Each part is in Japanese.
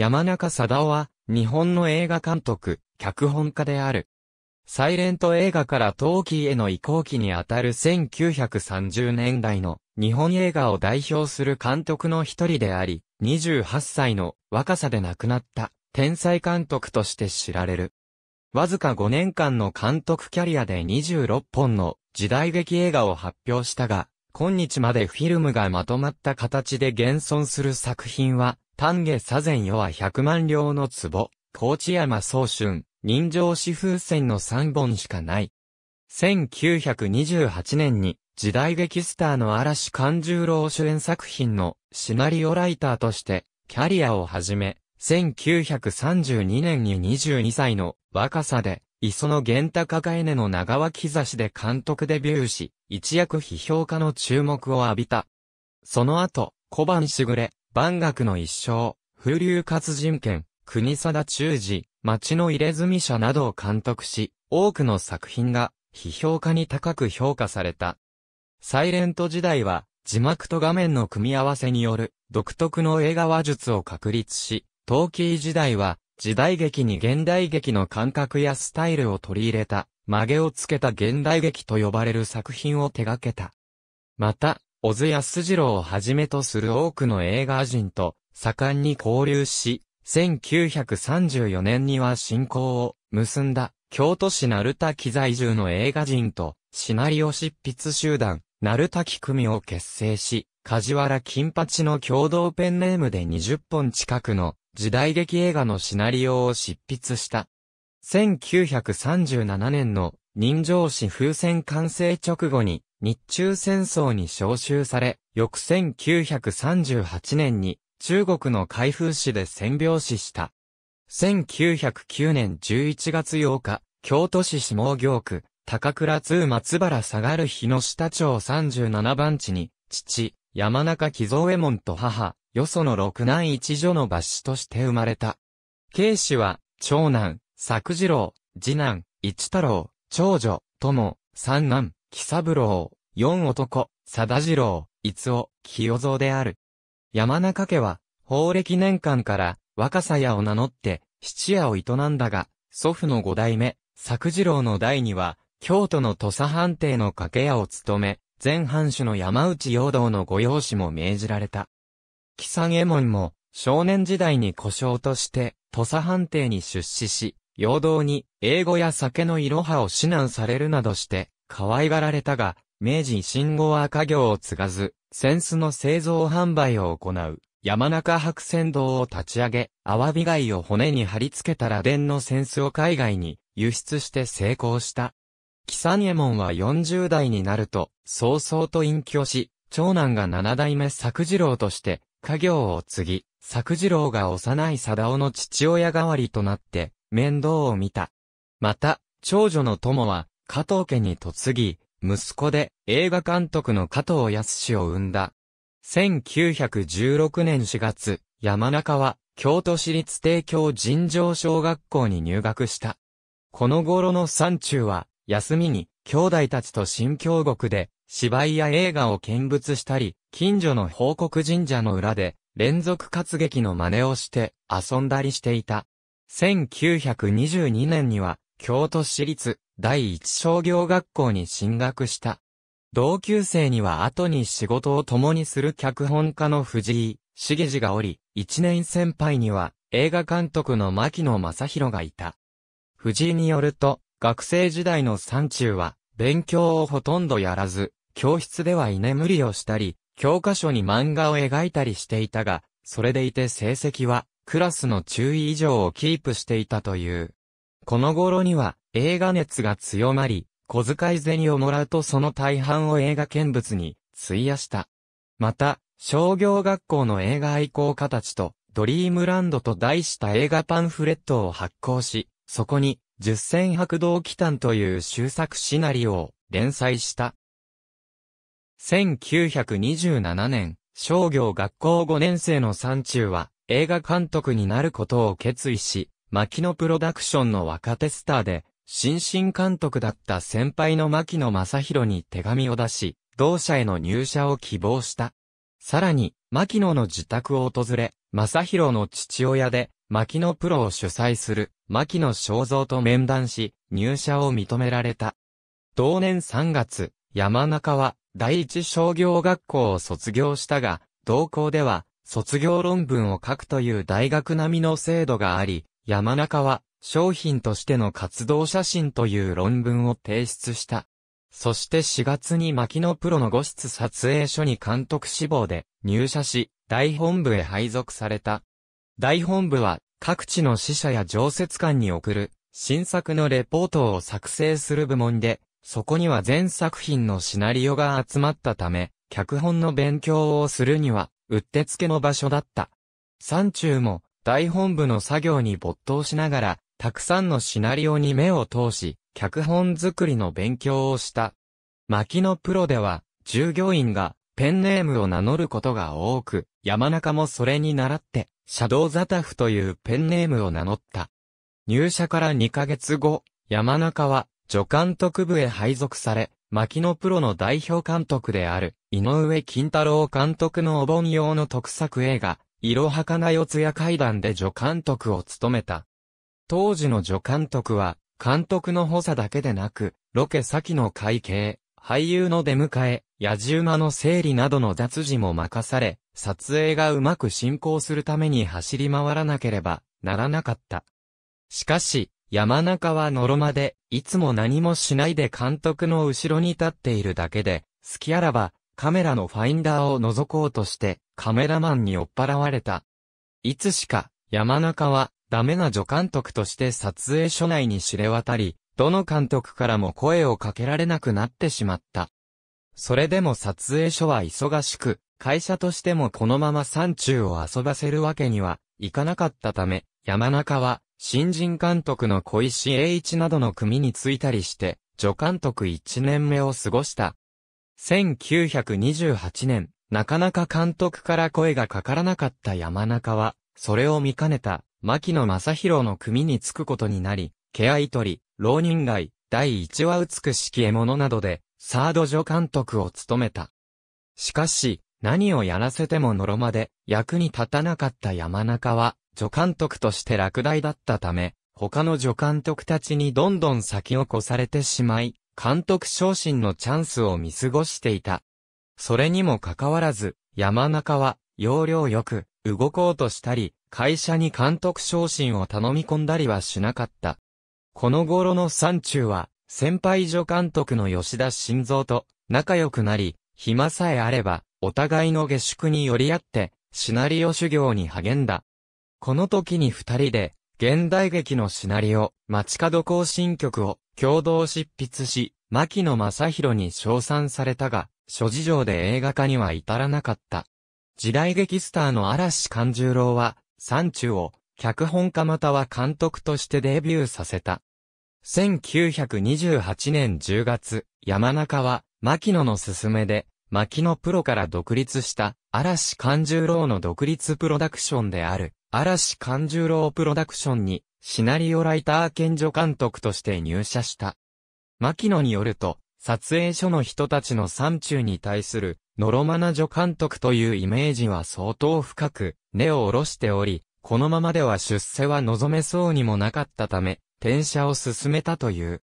山中貞夫は、日本の映画監督、脚本家である。サイレント映画からキーへの移行期にあたる1930年代の日本映画を代表する監督の一人であり、28歳の若さで亡くなった天才監督として知られる。わずか5年間の監督キャリアで26本の時代劇映画を発表したが、今日までフィルムがまとまった形で現存する作品は丹下左前世は百万両の壺、高知山総春、人情四風船の三本しかない。1928年に時代劇スターの嵐勘十郎主演作品のシナリオライターとしてキャリアを始め、1932年に22歳の若さで磯野源太抱えねの長脇差しで監督デビューし、一躍批評家の注目を浴びた。その後、小判しぐれ、万学の一生、風流活人権、国定中治、町の入れ墨者などを監督し、多くの作品が、批評家に高く評価された。サイレント時代は、字幕と画面の組み合わせによる、独特の映画話術を確立し、陶器時代は、時代劇に現代劇の感覚やスタイルを取り入れた、曲げをつけた現代劇と呼ばれる作品を手掛けた。また、小津安二郎をはじめとする多くの映画人と盛んに交流し、1934年には進行を結んだ京都市鳴滝在住の映画人とシナリオ執筆集団鳴滝組を結成し、梶原金八の共同ペンネームで20本近くの時代劇映画のシナリオを執筆した。1937年の人情史風船完成直後に日中戦争に召集され、翌1938年に中国の開封市で占病死した。1909年11月8日、京都市下行区、高倉通松原下がる日の下町37番地に、父、山中木蔵衛門と母、よその六男一女の抜子として生まれた。慶氏は、長男、作次郎、次男、一太郎、長女、友、三男、喜三郎、四男、貞次郎、五尾、清蔵である。山中家は、法暦年間から若狭屋を名乗って、質屋を営んだが、祖父の五代目、作次郎の代には、京都の土佐藩邸の掛け屋を務め、前藩主の山内陽道の御用紙も命じられた。木三右衛門も、少年時代に故障として、土佐藩邸に出資し、陽道に、英語や酒の色派を指南されるなどして、可愛がられたが、明治維新後は家業を継がず、扇子の製造販売を行う。山中白扇堂を立ち上げ、アワビ貝を骨に貼り付けた螺鈿の扇子を海外に輸出して成功した。木三右衛門は40代になると、早々と隠居し、長男が七代目作次郎として、家業を継ぎ、作次郎が幼い貞夫の父親代わりとなって、面倒を見た。また、長女の友は、加藤家に嫁ぎ、息子で映画監督の加藤康を生んだ。1916年4月、山中は京都市立帝京尋常小学校に入学した。この頃の山中は、休みに兄弟たちと新京極で芝居や映画を見物したり、近所の報告神社の裏で連続活劇の真似をして遊んだりしていた。1922年には京都市立第一商業学校に進学した。同級生には後に仕事を共にする脚本家の藤井、茂次がおり、一年先輩には映画監督の牧野正宏がいた。藤井によると、学生時代の山中は、勉強をほとんどやらず、教室では居眠りをしたり、教科書に漫画を描いたりしていたが、それでいて成績は、クラスの注意以上をキープしていたという。この頃には、映画熱が強まり、小遣い銭をもらうとその大半を映画見物に費やした。また、商業学校の映画愛好家たちと、ドリームランドと題した映画パンフレットを発行し、そこに、十戦白道祈祷という終作シナリオを連載した。1927年、商業学校5年生の山中は、映画監督になることを決意し、牧野プロダクションの若手スターで、新進監督だった先輩の牧野正宏に手紙を出し、同社への入社を希望した。さらに、牧野の自宅を訪れ、正宏の父親で、牧野プロを主催する、牧野正造と面談し、入社を認められた。同年3月、山中は、第一商業学校を卒業したが、同校では、卒業論文を書くという大学並みの制度があり、山中は、商品としての活動写真という論文を提出した。そして4月に牧野プロの5室撮影所に監督志望で入社し、大本部へ配属された。大本部は各地の死者や常設館に送る新作のレポートを作成する部門で、そこには全作品のシナリオが集まったため、脚本の勉強をするには、うってつけの場所だった。山中も、大本部の作業に没頭しながら、たくさんのシナリオに目を通し、脚本作りの勉強をした。牧野プロでは、従業員がペンネームを名乗ることが多く、山中もそれに倣って、シャドウザタフというペンネームを名乗った。入社から2ヶ月後、山中は、助監督部へ配属され、牧野プロの代表監督である、井上金太郎監督のお盆用の特作映画、いろはかな四谷階段で助監督を務めた。当時の助監督は、監督の補佐だけでなく、ロケ先の会計、俳優の出迎え、野じ馬の整理などの雑事も任され、撮影がうまく進行するために走り回らなければならなかった。しかし、山中はノロまで、いつも何もしないで監督の後ろに立っているだけで、隙あらば、カメラのファインダーを覗こうとして、カメラマンに追っ払われた。いつしか、山中は、ダメな助監督として撮影所内に知れ渡り、どの監督からも声をかけられなくなってしまった。それでも撮影所は忙しく、会社としてもこのまま山中を遊ばせるわけにはいかなかったため、山中は、新人監督の小石栄一などの組に就いたりして、助監督1年目を過ごした。1928年、なかなか監督から声がかからなかった山中は、それを見かねた牧野正宏の組につくことになり、ケアイトリ、浪人街、第一話美しき獲物などで、サード助監督を務めた。しかし、何をやらせてものろまで、役に立たなかった山中は、助監督として落第だったため、他の助監督たちにどんどん先を越されてしまい、監督昇進のチャンスを見過ごしていた。それにもかかわらず、山中は、要領よく、動こうとしたり、会社に監督昇進を頼み込んだりはしなかった。この頃の山中は、先輩助監督の吉田晋三と仲良くなり、暇さえあれば、お互いの下宿に寄り合って、シナリオ修行に励んだ。この時に二人で、現代劇のシナリオ、街角行進曲を共同執筆し、牧野正宏に称賛されたが、諸事情で映画化には至らなかった。時代劇スターの嵐勘十郎は、山中を、脚本家または監督としてデビューさせた。1928年10月、山中は、牧野の勧めで、牧野プロから独立した、嵐勘十郎の独立プロダクションである、嵐勘十郎プロダクションに、シナリオライター兼助監督として入社した。牧野によると、撮影所の人たちの山中に対するノロマナ女監督というイメージは相当深く、根を下ろしており、このままでは出世は望めそうにもなかったため、転写を進めたという。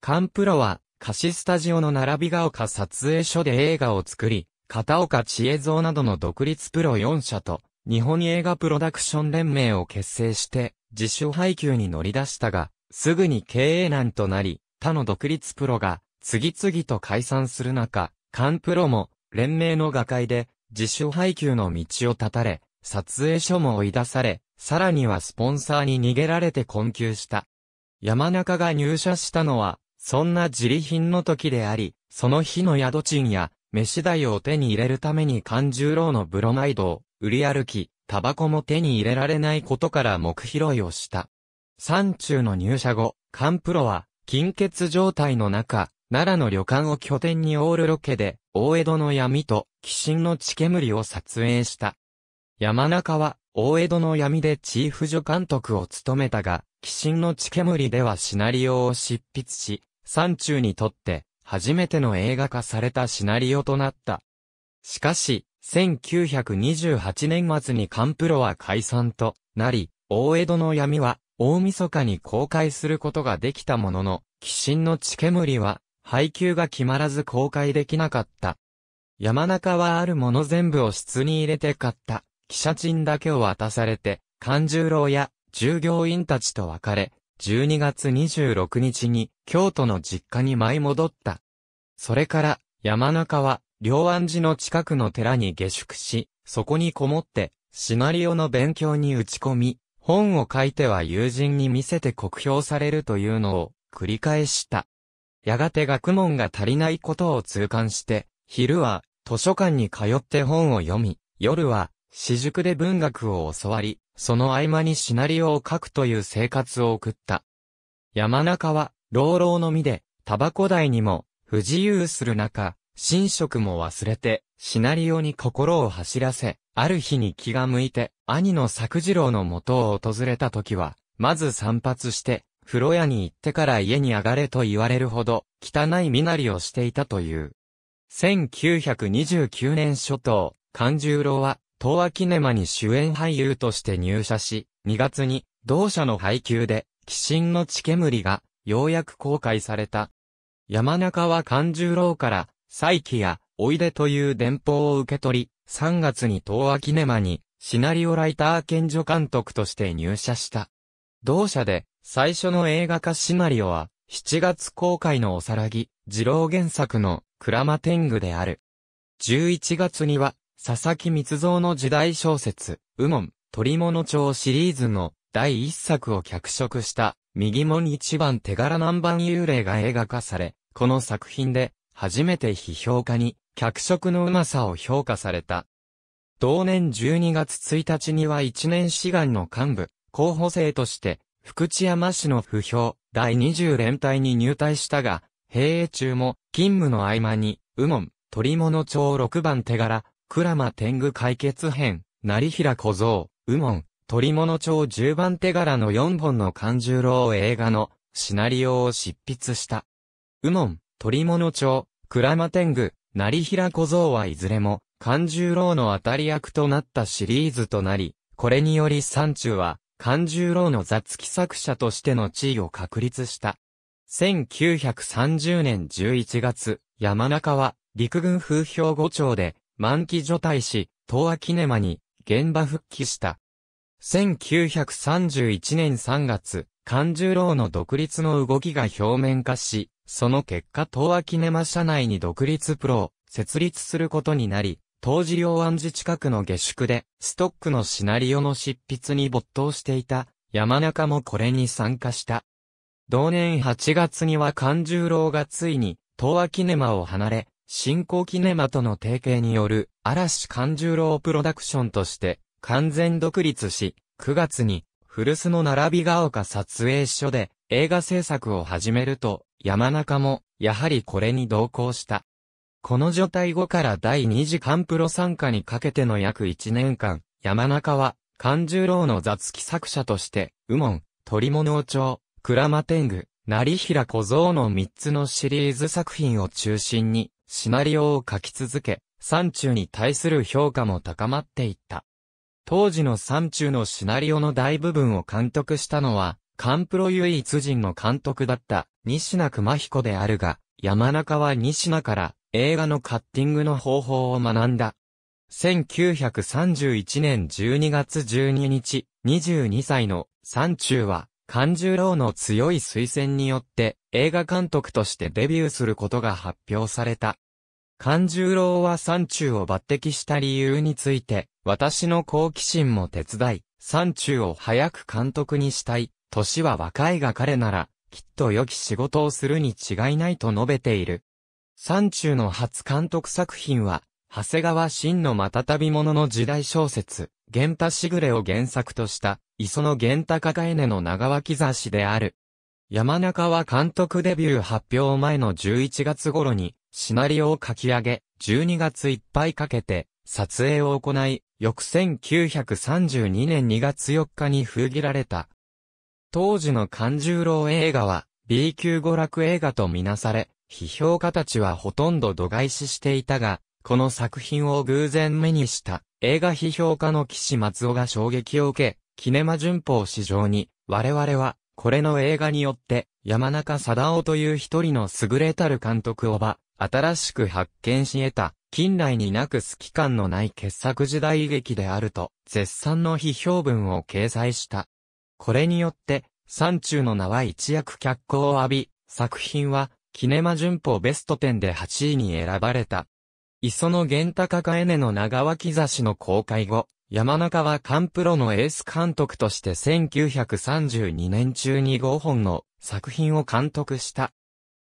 カンプロは、歌詞スタジオの並びが丘撮影所で映画を作り、片岡千恵蔵などの独立プロ4社と、日本映画プロダクション連盟を結成して、自主配給に乗り出したが、すぐに経営難となり、他の独立プロが、次々と解散する中、カンプロも、連盟の画会で、自主配給の道を断たれ、撮影所も追い出され、さらにはスポンサーに逃げられて困窮した。山中が入社したのは、そんな自利品の時であり、その日の宿賃や、飯代を手に入れるために勘十郎のブロマイドを売り歩き、タバコも手に入れられないことから目拾いをした。山中の入社後、勘プロは、金欠状態の中、奈良の旅館を拠点にオールロケで、大江戸の闇と、鬼神の血煙を撮影した。山中は、大江戸の闇でチーフ助監督を務めたが、鬼神の血煙ではシナリオを執筆し、山中にとって、初めての映画化されたシナリオとなった。しかし、1928年末にカンプロは解散となり、大江戸の闇は大晦日に公開することができたものの、鬼神の血煙は配給が決まらず公開できなかった。山中はあるもの全部を室に入れて買った。記者賃だけを渡されて、勘十郎や従業員たちと別れ、12月26日に京都の実家に舞い戻った。それから山中は両安寺の近くの寺に下宿し、そこにこもってシナリオの勉強に打ち込み、本を書いては友人に見せて酷評されるというのを繰り返した。やがて学問が足りないことを痛感して、昼は図書館に通って本を読み、夜は私塾で文学を教わり、その合間にシナリオを書くという生活を送った。山中は、老老の身で、タバコ代にも不自由する中、寝食も忘れて、シナリオに心を走らせ、ある日に気が向いて、兄の作次郎の元を訪れた時は、まず散髪して、風呂屋に行ってから家に上がれと言われるほど、汚い身なりをしていたという。1929年初頭、勘十郎は、東亜キネマに主演俳優として入社し、2月に、同社の配給で、鬼神の血煙が、ようやく公開された。山中は勘十郎から、再起や、おいでという電報を受け取り、3月に東亜キネマに、シナリオライター兼助監督として入社した。同社で、最初の映画化シナリオは、7月公開のおさらぎ、二郎原作の、クラマテングである。11月には、佐々木密造の時代小説、右門、鳥物町シリーズの、第一作を脚色した、右門一番手柄南蛮幽霊が映画化され、この作品で、初めて批評家に、脚色のうまさを評価された。同年12月1日には一年志願の幹部、候補生として、福知山市の不評、第20連隊に入隊したが、兵衛中も、勤務の合間に、右門、鳥物町6番手柄、鞍馬天狗解決編、成平小僧、右門、鳥物町10番手柄の4本の勘十郎映画の、シナリオを執筆した。右門、鳥物町、鞍馬天狗、成平小僧はいずれも、勘十郎の当たり役となったシリーズとなり、これにより山中は、勘十郎の雑記作者としての地位を確立した。1930年11月、山中は陸軍風評五町で満期除隊し、東亜キネマに現場復帰した。1931年3月、勘十郎の独立の動きが表面化し、その結果東亜キネマ社内に独立プロを設立することになり、当時両安寺近くの下宿で、ストックのシナリオの執筆に没頭していた、山中もこれに参加した。同年8月には勘十郎がついに、東亜キネマを離れ、新興キネマとの提携による、嵐勘十郎プロダクションとして、完全独立し、9月に、古巣の並びが丘撮影所で、映画制作を始めると、山中も、やはりこれに同行した。この除隊後から第二次カンプロ参加にかけての約1年間、山中は、勘十郎の雑記作者として、右門、鳥物王朝、鞍馬天狗、成平小僧の3つのシリーズ作品を中心に、シナリオを書き続け、山中に対する評価も高まっていった。当時の山中のシナリオの大部分を監督したのは、カンプロ唯一人の監督だった西名熊彦であるが、山中は西名から映画のカッティングの方法を学んだ。1931年12月12日、22歳の山中は、勘十郎の強い推薦によって映画監督としてデビューすることが発表された。勘十郎は山中を抜擢した理由について、私の好奇心も手伝い、山中を早く監督にしたい、年は若いが彼なら、きっと良き仕事をするに違いないと述べている。山中の初監督作品は、長谷川真のまたたびもの時代小説、玄太しぐれを原作とした、磯の玄太かかえねの長脇雑誌である。山中は監督デビュー発表前の11月頃に、シナリオを書き上げ、12月いっぱいかけて、撮影を行い、翌1932年2月4日に封切られた。当時の勘十郎映画は、B 級娯楽映画とみなされ、批評家たちはほとんど度外視していたが、この作品を偶然目にした映画批評家の岸松尾が衝撃を受け、キネマ旬報史上に、我々は、これの映画によって、山中貞夫という一人の優れたる監督をば、新しく発見し得た、近来になく好き感のない傑作時代劇であると、絶賛の批評文を掲載した。これによって、山中の名は一躍脚光を浴び、作品は、キネマ旬報ベスト10で8位に選ばれた。磯野源高かえねの長脇雑誌の公開後、山中はカンプロのエース監督として1932年中に5本の作品を監督した。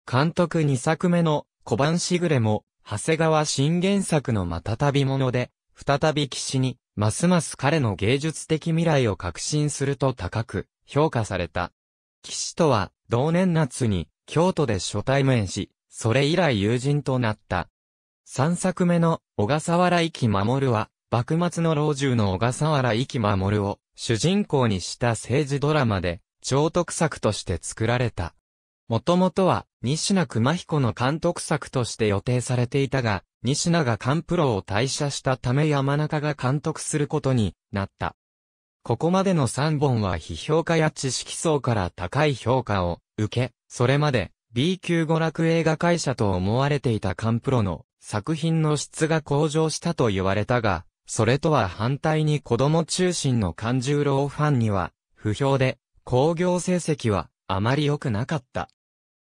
監督2作目の小判しぐれも、長谷川新原作のまたたびもので、再び騎士に、ますます彼の芸術的未来を確信すると高く評価された。騎士とは、同年夏に京都で初対面し、それ以来友人となった。三作目の小笠原生き守は、幕末の老中の小笠原生き守を主人公にした政治ドラマで、超特作として作られた。もともとは、西名熊彦の監督作として予定されていたが、西名がカンプロを退社したため山中が監督することになった。ここまでの3本は批評家や知識層から高い評価を受け、それまで B 級娯楽映画会社と思われていたカンプロの作品の質が向上したと言われたが、それとは反対に子供中心の勘十郎ファンには不評で、興行成績はあまり良くなかった。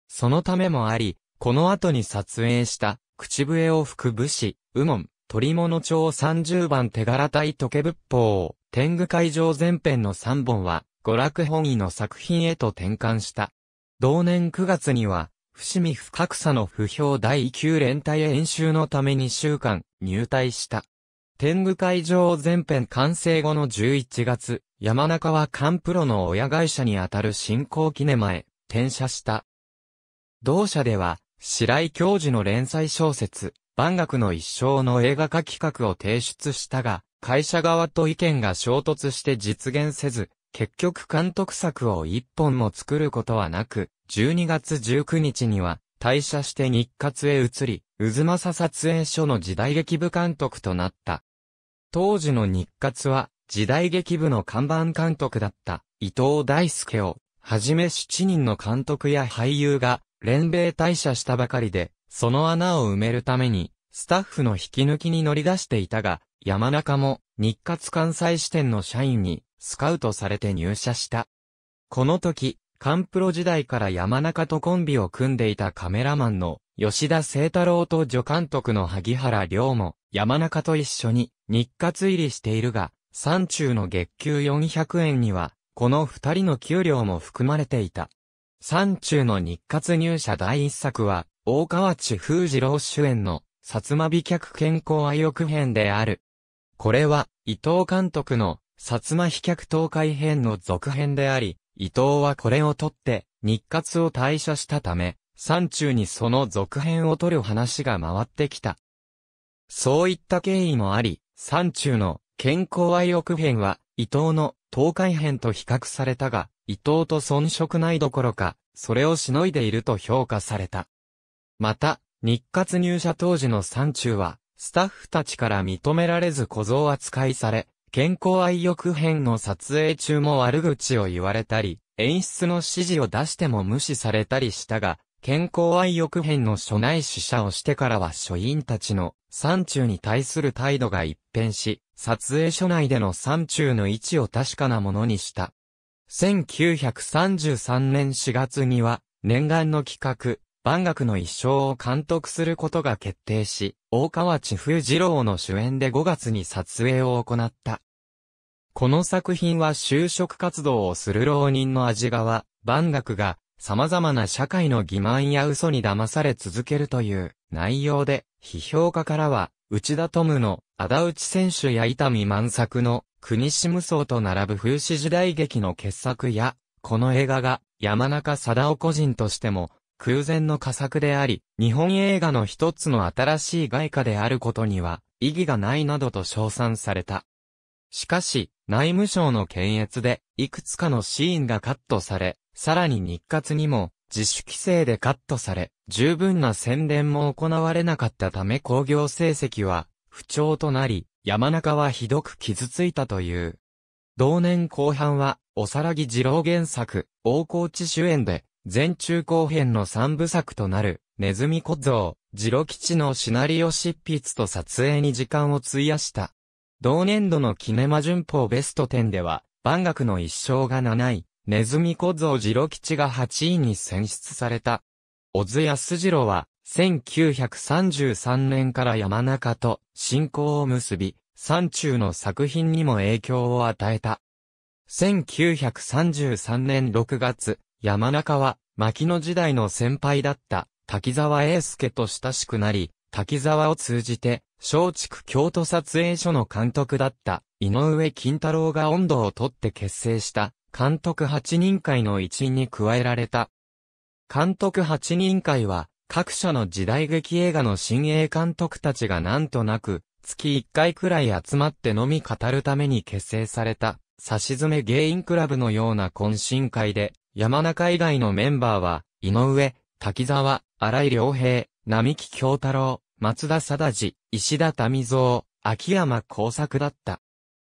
そのためもあり、この後に撮影した口笛を吹く武士、右門、鳥物町30番手柄隊時計仏法天狗会場前編の3本は、娯楽本位の作品へと転換した。同年9月には、伏見不格差の不評第9連隊演習のため2週間、入隊した。天狗会場全編完成後の11月、山中はカンプロの親会社にあたる新興記念前、転写した。同社では、白井教授の連載小説、万学の一生の映画化企画を提出したが、会社側と意見が衝突して実現せず、結局監督作を一本も作ることはなく、12月19日には退社して日活へ移り、渦政撮影所の時代劇部監督となった。当時の日活は、時代劇部の看板監督だった伊藤大輔を、はじめ7人の監督や俳優が、連米退社したばかりで、その穴を埋めるために、スタッフの引き抜きに乗り出していたが、山中も、日活関西支店の社員に、スカウトされて入社した。この時、カンプロ時代から山中とコンビを組んでいたカメラマンの吉田聖太郎と助監督の萩原亮も山中と一緒に日活入りしているが、山中の月給400円には、この二人の給料も含まれていた。山中の日活入社第一作は、大川内風二郎主演の、薩摩美脚健康愛欲編である。これは、伊藤監督の、薩摩飛脚東海編の続編であり、伊藤はこれを取って、日活を退社したため、山中にその続編を取る話が回ってきた。そういった経緯もあり、山中の健康愛欲編は、伊藤の東海編と比較されたが、伊藤と遜色ないどころか、それをしのいでいると評価された。また、日活入社当時の山中は、スタッフたちから認められず小僧扱いされ、健康愛欲編の撮影中も悪口を言われたり、演出の指示を出しても無視されたりしたが、健康愛欲編の所内死者をしてからは書員たちの山中に対する態度が一変し、撮影所内での山中の位置を確かなものにした。1933年4月には、念願の企画、万学の一生を監督することが決定し、大川千風二郎の主演で5月に撮影を行った。この作品は就職活動をする浪人の味側、万学が様々な社会の欺瞞や嘘に騙され続けるという内容で、批評家からは、内田ムの、仇内選手や伊丹満作の、国志無双と並ぶ風刺時代劇の傑作や、この映画が、山中貞夫個人としても、空前の佳作であり、日本映画の一つの新しい外貨であることには、意義がないなどと称賛された。しかし、内務省の検閲で、いくつかのシーンがカットされ、さらに日活にも、自主規制でカットされ、十分な宣伝も行われなかったため工業成績は、不調となり、山中はひどく傷ついたという。同年後半は、おさらぎ二郎原作、大河内主演で、全中後編の三部作となる、ネズミ小僧、ジロ吉のシナリオ執筆と撮影に時間を費やした。同年度のキネマ旬報ベスト10では、万学の一生が7位、ネズミ小僧ジロ吉が8位に選出された。小津安次郎は、1933年から山中と信仰を結び、山中の作品にも影響を与えた。1933年6月、山中は、牧野時代の先輩だった滝沢英介と親しくなり、滝沢を通じて、松竹京都撮影所の監督だった井上金太郎が温度をとって結成した監督8人会の一員に加えられた。監督8人会は、各社の時代劇映画の新鋭監督たちがなんとなく、月1回くらい集まってのみ語るために結成された、差し詰め芸員クラブのような懇親会で、山中以外のメンバーは、井上、滝沢、荒井良平、並木京太郎、松田貞治、石田民蔵、秋山耕作だった。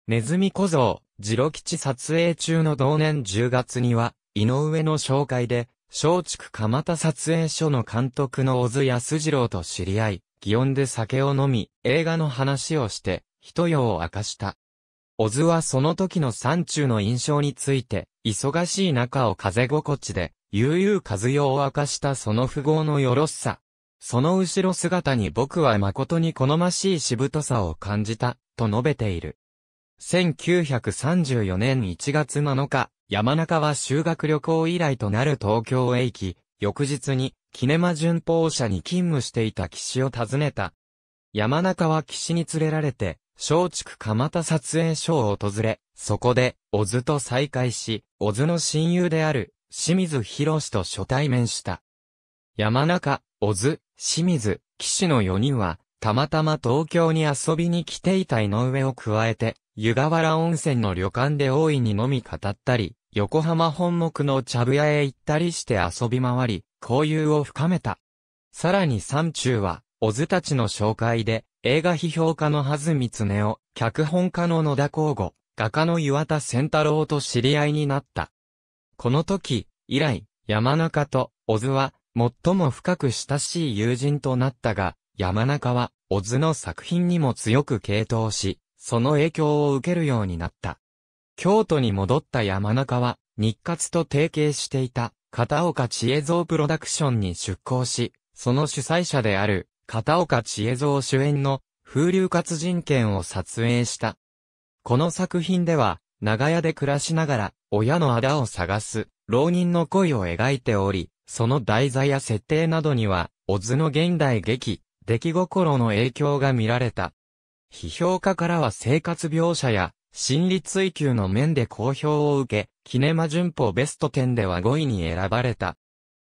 ネズミ小僧、ジロ吉撮影中の同年10月には、井上の紹介で、松竹蒲田撮影所の監督の小津安二郎と知り合い、祇園で酒を飲み、映画の話をして、一夜を明かした。小津はその時の山中の印象について、忙しい中を風心地で、悠々風よを明かしたその富豪のよろしさ。その後ろ姿に僕は誠に好ましいしぶとさを感じた、と述べている。1934年1月7日、山中は修学旅行以来となる東京へ行き、翌日に、キネマ巡報社に勤務していた岸を訪ねた。山中は岸に連れられて、松竹蒲田撮影所を訪れ、そこで、小津と再会し、小津の親友である、清水博士と初対面した。山中、小津、清水、岸の4人は、たまたま東京に遊びに来ていた井上を加えて、湯河原温泉の旅館で大いに飲み語ったり、横浜本木の茶部屋へ行ったりして遊び回り、交友を深めた。さらに山中は、オズたちの紹介で、映画批評家のはずみつねを、脚本家の野田光吾、画家の岩田千太郎と知り合いになった。この時、以来、山中と、小津は、最も深く親しい友人となったが、山中は、小津の作品にも強く傾倒し、その影響を受けるようになった。京都に戻った山中は、日活と提携していた、片岡知恵蔵プロダクションに出向し、その主催者である、片岡千恵蔵主演の風流活人権を撮影した。この作品では、長屋で暮らしながら、親の仇を探す、浪人の恋を描いており、その題材や設定などには、小津の現代劇、出来心の影響が見られた。批評家からは生活描写や、心理追求の面で好評を受け、キネマ旬報ベスト10では5位に選ばれた。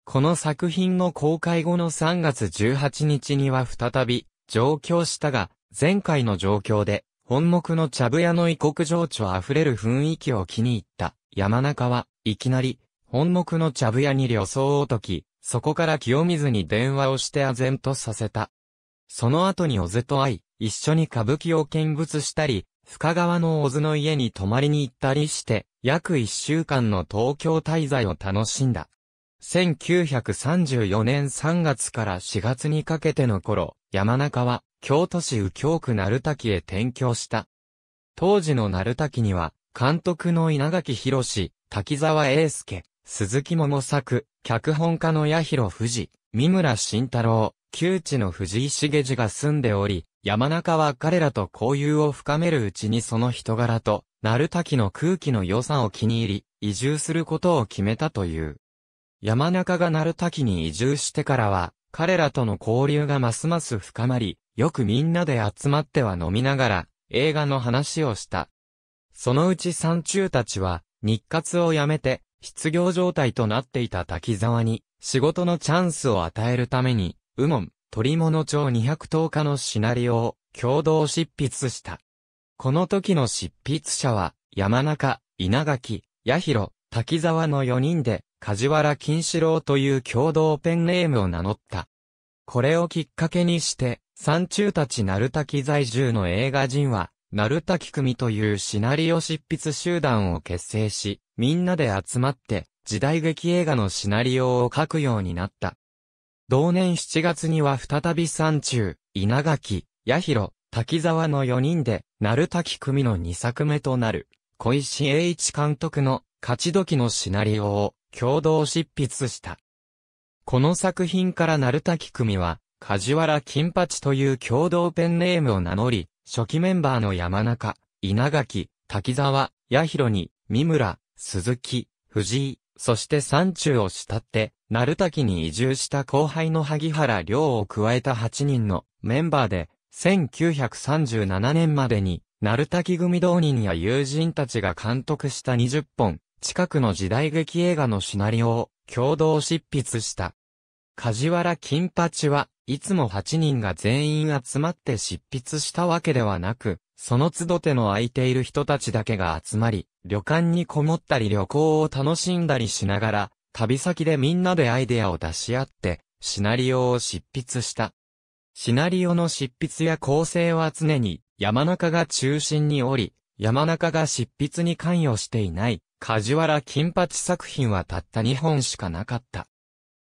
この作品の公開後の3月18日には再び上京したが、前回の状況で、本目の茶部屋の異国情緒あふれる雰囲気を気に入った山中は、いきなり、本目の茶部屋に旅装を解き、そこから清水に電話をして唖然とさせた。その後に小津と会い、一緒に歌舞伎を見物したり、深川の小津の家に泊まりに行ったりして、約一週間の東京滞在を楽しんだ。1934年3月から4月にかけての頃、山中は京都市右京区鳴滝へ転居した。当時の鳴滝には、監督の稲垣博士、滝沢英介、鈴木桃作、脚本家の八広富士、三村慎太郎、旧知の藤井茂次が住んでおり、山中は彼らと交友を深めるうちにその人柄と、鳴滝の空気の良さを気に入り、移住することを決めたという。山中が鳴る滝に移住してからは、彼らとの交流がますます深まり、よくみんなで集まっては飲みながら、映画の話をした。そのうち山中たちは、日活を辞めて、失業状態となっていた滝沢に、仕事のチャンスを与えるために、右門、鳥物町210日のシナリオを、共同執筆した。この時の執筆者は、山中、稲垣、八広、滝沢の4人で、梶原金四郎という共同ペンネームを名乗った。これをきっかけにして、山中たち鳴滝在住の映画人は、鳴滝組というシナリオ執筆集団を結成し、みんなで集まって、時代劇映画のシナリオを書くようになった。同年7月には再び山中、稲垣、八広、滝沢の4人で、鳴滝組の2作目となる、小石栄一監督の勝ち時のシナリオを共同執筆した。この作品から鳴滝組は、梶原金八という共同ペンネームを名乗り、初期メンバーの山中、稲垣、滝沢、八広に、三村、鈴木、藤井、そして山中を慕って、鳴滝に移住した後輩の萩原良を加えた8人のメンバーで、1937年までに、鳴滝組同人や友人たちが監督した20本、近くの時代劇映画のシナリオを共同執筆した。梶原金八はいつも8人が全員集まって執筆したわけではなく、その都度手の空いている人たちだけが集まり、旅館にこもったり旅行を楽しんだりしながら、旅先でみんなでアイデアを出し合って、シナリオを執筆した。シナリオの執筆や構成は常に山中が中心におり、山中が執筆に関与していない梶原金八作品はたった2本しかなかった。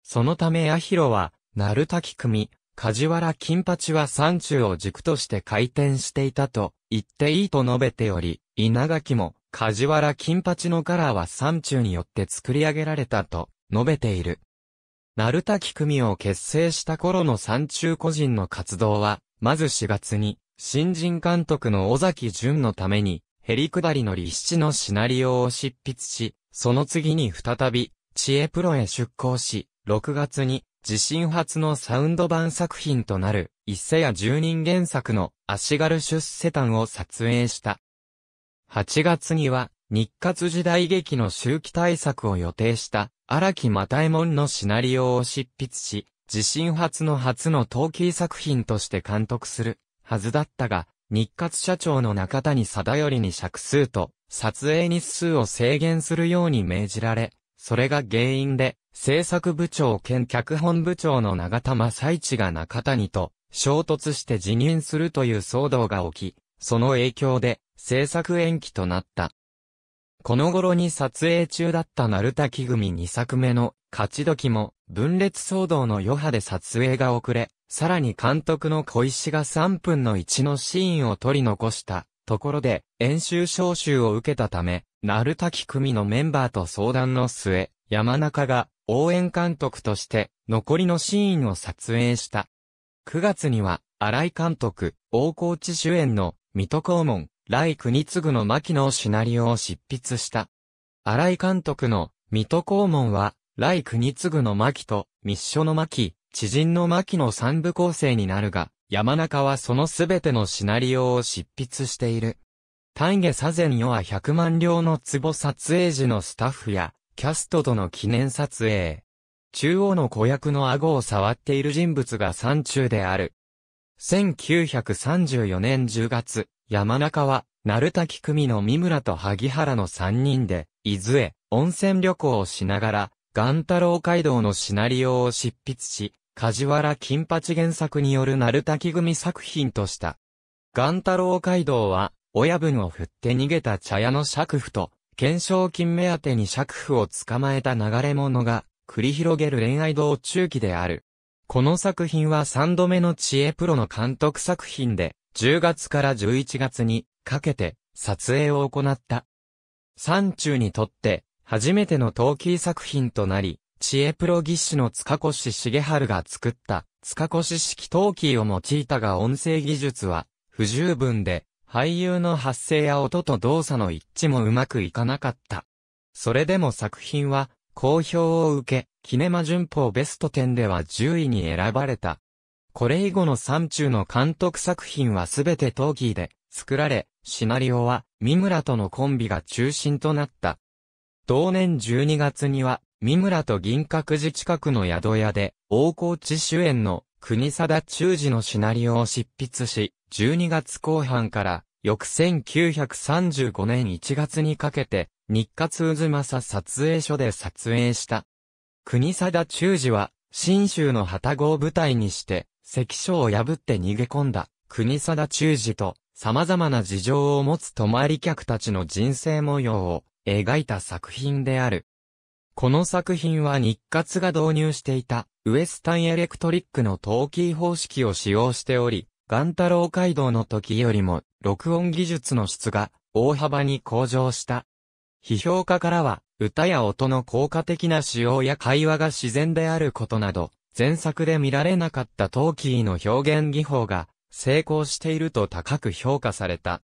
そのためヒロは、鳴滝組、梶原金八は山中を軸として回転していたと言っていいと述べており、稲垣も梶原金八のカラーは山中によって作り上げられたと述べている。鳴滝組を結成した頃の山中個人の活動は、まず4月に、新人監督の尾崎淳のために、へりくだりの立七のシナリオを執筆し、その次に再び、知恵プロへ出向し、6月に、自身初のサウンド版作品となる、一世や十人原作の、足軽出世譚を撮影した。8月には、日活時代劇の周期対策を予定した、荒木又右衛門のシナリオを執筆し、自身初の初の陶器作品として監督するはずだったが、日活社長の中谷貞頼に尺数と撮影日数を制限するように命じられ、それが原因で、制作部長兼脚本部長の長田正一が中谷と衝突して辞任するという騒動が起き、その影響で制作延期となった。この頃に撮影中だった鳴滝組2作目の勝ち時も分裂騒動の余波で撮影が遅れ、さらに監督の小石が3分の1のシーンを取り残したところで演習招集を受けたため、鳴滝組のメンバーと相談の末、山中が応援監督として残りのシーンを撮影した。9月には、新井監督、大河内主演の水戸黄門、来国次の牧野シナリオを執筆した。新井監督の水戸黄門は、来国次の牧と密書の牧、知人の牧野三部構成になるが、山中はそのすべてのシナリオを執筆している。丹下左前世は百万両の壺撮影時のスタッフや、キャストとの記念撮影。中央の子役の顎を触っている人物が山中である。1934年10月、山中は、鳴滝組の三村と萩原の三人で、伊豆へ温泉旅行をしながら、岩太郎街道のシナリオを執筆し、梶原金八原作による鳴滝組作品とした。岩太郎街道は、親分を振って逃げた茶屋の釈夫と、懸賞金目当てに釈夫を捕まえた流れ者が、繰り広げる恋愛道中期である。この作品は3度目の知恵プロの監督作品で、10月から11月にかけて撮影を行った。山中にとって初めてのトーキー作品となり、知恵プロ技師の塚越重春が作った塚越式トーキーを用いたが音声技術は不十分で、俳優の発声や音と動作の一致もうまくいかなかった。それでも作品は好評を受け、キネマ旬報ベスト10では10位に選ばれた。これ以後の3中の監督作品はすべてキーで作られ、シナリオは三村とのコンビが中心となった。同年12月には、三村と銀閣寺近くの宿屋で、大河内主演の国貞忠治のシナリオを執筆し、12月後半から、翌1935年1月にかけて、日活渦政撮影所で撮影した。国貞忠治は、新州の旗号を舞台にして、関所を破って逃げ込んだ、国貞忠治と、様々な事情を持つ泊まり客たちの人生模様を、描いた作品である。この作品は日活が導入していた、ウエスタンエレクトリックの陶器方式を使用しており、ガンタロウ街道の時よりも、録音技術の質が大幅に向上した。批評家からは、歌や音の効果的な使用や会話が自然であることなど、前作で見られなかったトーキーの表現技法が成功していると高く評価された。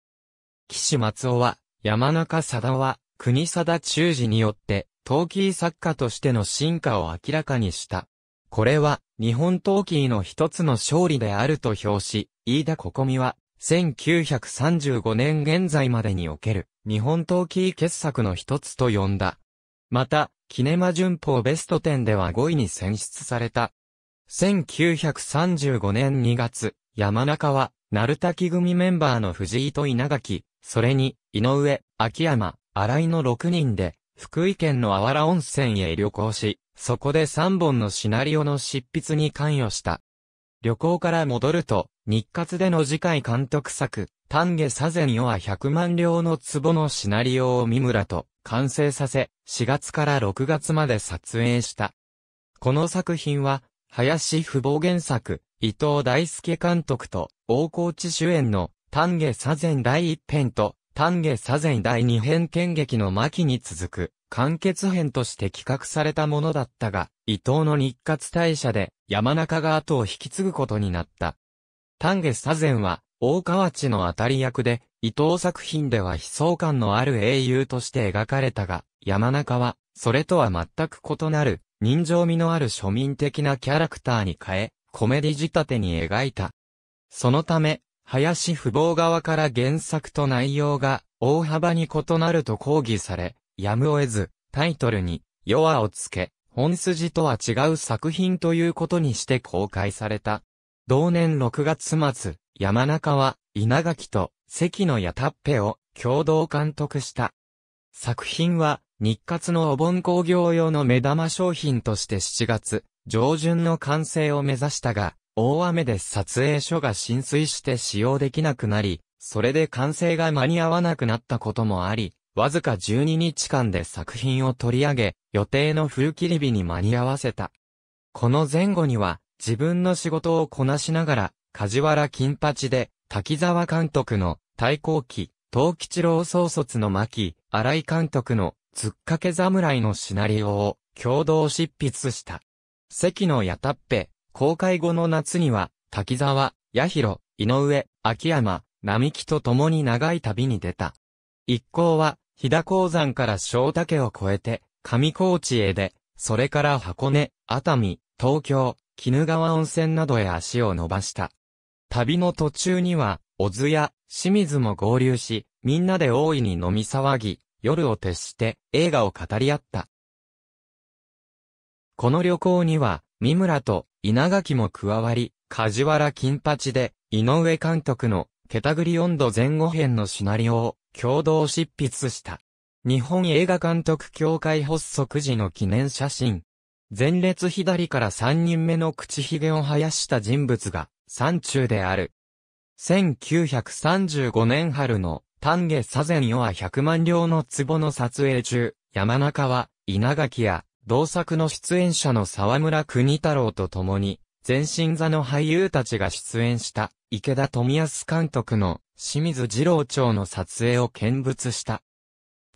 岸松尾は、山中貞は、国定中治によって、陶器作家としての進化を明らかにした。これは、日本陶器の一つの勝利であると評し、飯田心美は、1935年現在までにおける、日本陶器傑作の一つと呼んだ。また、キネマ旬報ベスト10では5位に選出された。1935年2月、山中は、鳴滝組メンバーの藤井と稲垣、それに、井上、秋山、新井の6人で、福井県のあわら温泉へ旅行し、そこで3本のシナリオの執筆に関与した。旅行から戻ると、日活での次回監督作、丹下左前夜は100万両の壺のシナリオを三村と完成させ、4月から6月まで撮影した。この作品は、林不防原作、伊藤大輔監督と、大河内主演の丹下左前第一編と、丹下左前第二編剣劇の巻に続く、完結編として企画されたものだったが、伊藤の日活大社で山中が後を引き継ぐことになった。丹下左前は、大河内の当たり役で、伊藤作品では悲壮感のある英雄として描かれたが、山中は、それとは全く異なる、人情味のある庶民的なキャラクターに変え、コメディ仕立てに描いた。そのため、林不防側から原作と内容が大幅に異なると抗議され、やむを得ず、タイトルに、ヨアをつけ、本筋とは違う作品ということにして公開された。同年6月末、山中は、稲垣と関のやたっぺを共同監督した。作品は、日活のお盆工業用の目玉商品として7月、上旬の完成を目指したが、大雨で撮影所が浸水して使用できなくなり、それで完成が間に合わなくなったこともあり、わずか12日間で作品を取り上げ、予定の風切り日に間に合わせた。この前後には、自分の仕事をこなしながら、梶原金八で、滝沢監督の、対抗期、東吉郎総卒の巻、荒井監督の、つっかけ侍のシナリオを、共同執筆した。関の矢立。っぺ、公開後の夏には、滝沢、八広、井上、秋山、並木と共に長い旅に出た。一行は、日田鉱山から正竹を越えて、上高地へで、それから箱根、熱海、東京、鬼怒川温泉などへ足を伸ばした。旅の途中には、小津や清水も合流し、みんなで大いに飲み騒ぎ、夜を徹して映画を語り合った。この旅行には、三村と稲垣も加わり、梶原金八で、井上監督の、ケタグリ温度前後編のシナリオを共同執筆した。日本映画監督協会発足時の記念写真。前列左から三人目の口ひげを生やした人物が、山中である。1935年春の丹下左前夜は百万両の壺の撮影中、山中は稲垣や同作の出演者の沢村国太郎と共に、前身座の俳優たちが出演した池田富康監督の清水二郎町の撮影を見物した。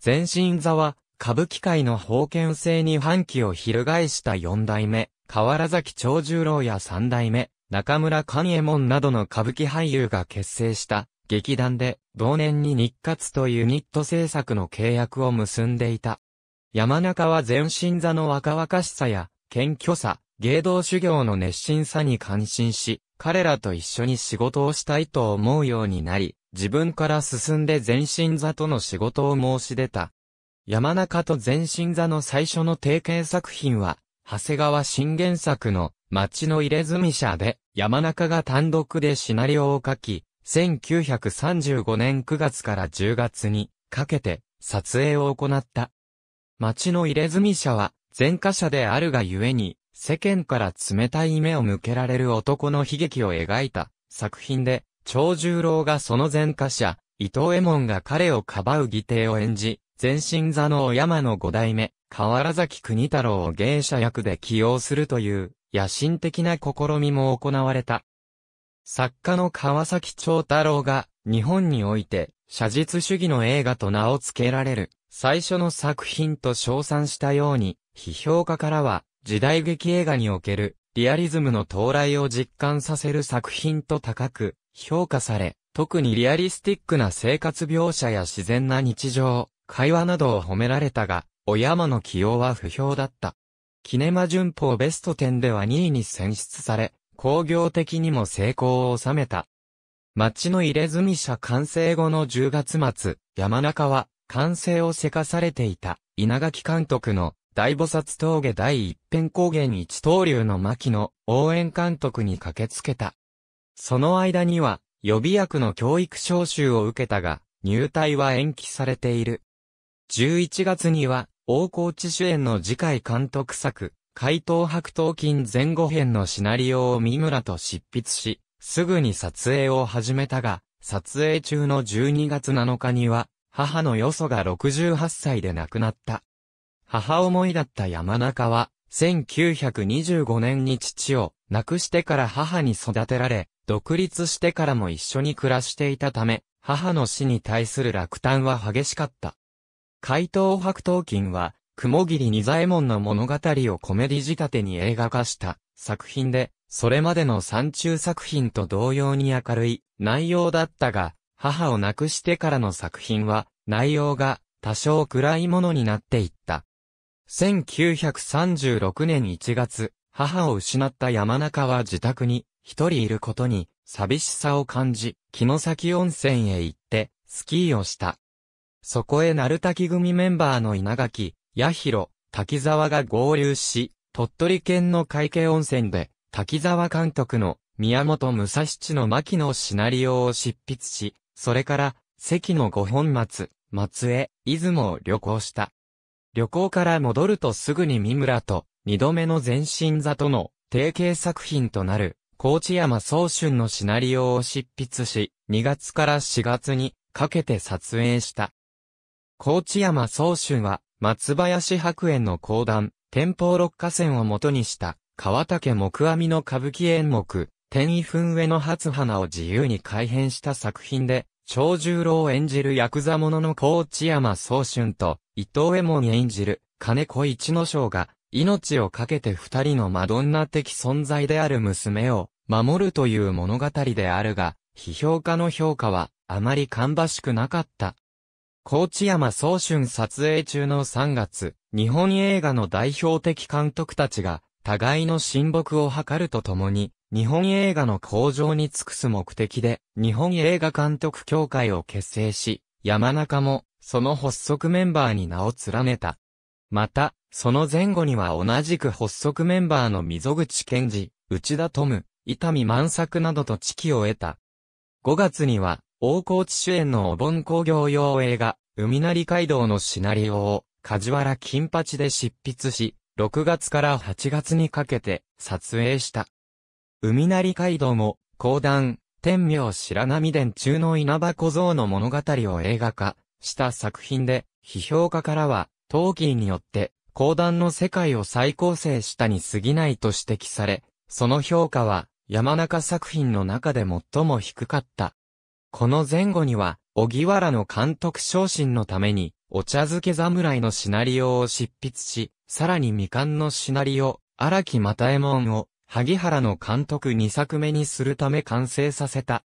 前身座は歌舞伎界の封建制に反旗を翻した四代目、河原崎長十郎や三代目、中村勘右衛門などの歌舞伎俳優が結成した劇団で同年に日活というニット制作の契約を結んでいた。山中は全身座の若々しさや、謙虚さ、芸道修行の熱心さに感心し、彼らと一緒に仕事をしたいと思うようになり、自分から進んで全身座との仕事を申し出た。山中と全身座の最初の提携作品は、長谷川新原作の町の入れ墨者で、山中が単独でシナリオを書き、1935年9月から10月にかけて撮影を行った。町の入れ墨者は、前科者であるがゆえに、世間から冷たい目を向けられる男の悲劇を描いた作品で、長十郎がその前科者、伊藤右衛門が彼をかばう義弟を演じ、前身座のお山の五代目、河原崎国太郎を芸者役で起用するという、野心的な試みも行われた。作家の川崎長太郎が、日本において、写実主義の映画と名を付けられる、最初の作品と称賛したように、批評家からは、時代劇映画における、リアリズムの到来を実感させる作品と高く、評価され、特にリアリスティックな生活描写や自然な日常、会話などを褒められたが、お山の起用は不評だった。キネマ旬報ベスト10では2位に選出され、工業的にも成功を収めた。町の入れ墨者完成後の10月末、山中は、完成をせかされていた、稲垣監督の大菩薩峠第一辺高原一刀流の牧の応援監督に駆けつけた。その間には予備役の教育招集を受けたが、入隊は延期されている。11月には、大河内主演の次回監督作、怪盗白頭金前後編のシナリオを三村と執筆し、すぐに撮影を始めたが、撮影中の12月7日には、母のよそが68歳で亡くなった。母思いだった山中は、1925年に父を亡くしてから母に育てられ、独立してからも一緒に暮らしていたため、母の死に対する落胆は激しかった。怪盗白頭巾は、雲霧二左衛門の物語をコメディ仕立てに映画化した作品で、それまでの三中作品と同様に明るい内容だったが、母を亡くしてからの作品は、内容が多少暗いものになっていった。1936年1月、母を失った山中は自宅に一人いることに寂しさを感じ、木の先温泉へ行ってスキーをした。そこへ鳴滝組メンバーの稲垣、八広、滝沢が合流し、鳥取県の海景温泉で、滝沢監督の宮本武蔵地の牧のシナリオを執筆し、それから、関の五本松、松江、出雲を旅行した。旅行から戻るとすぐに三村と、二度目の前進座との提携作品となる、高知山総春のシナリオを執筆し、2月から4月にかけて撮影した。高知山総春は、松林白園の講談、天保六花線をもとにした、川竹木阿弥の歌舞伎演目、天衣粉上の初花を自由に改変した作品で、長十郎を演じるヤクザ者の高知山宗春と、伊藤右衛門演じる金子一之章が、命を懸けて二人のマドンナ的存在である娘を守るという物語であるが、批評家の評価はあまり芳しくなかった。高知山宗春撮影中の3月、日本映画の代表的監督たちが、互いの親睦を図るとともに、日本映画の向上に尽くす目的で、日本映画監督協会を結成し、山中も、その発足メンバーに名を連ねた。また、その前後には同じく発足メンバーの溝口健二、内田富、伊丹万作などと知己を得た。5月には、大河内主演のお盆工業用映画、海なり街道のシナリオを、梶原金八で執筆し、6月から8月にかけて撮影した。海なり街道も、講談、天明白波伝中の稲葉小僧の物語を映画化した作品で、批評家からは、トーキーによって、講談の世界を再構成したに過ぎないと指摘され、その評価は、山中作品の中で最も低かった。この前後には、荻原の監督昇進のために、お茶漬け侍のシナリオを執筆し、さらに未完のシナリオ、荒木又右衛門を萩原の監督二作目にするため完成させた。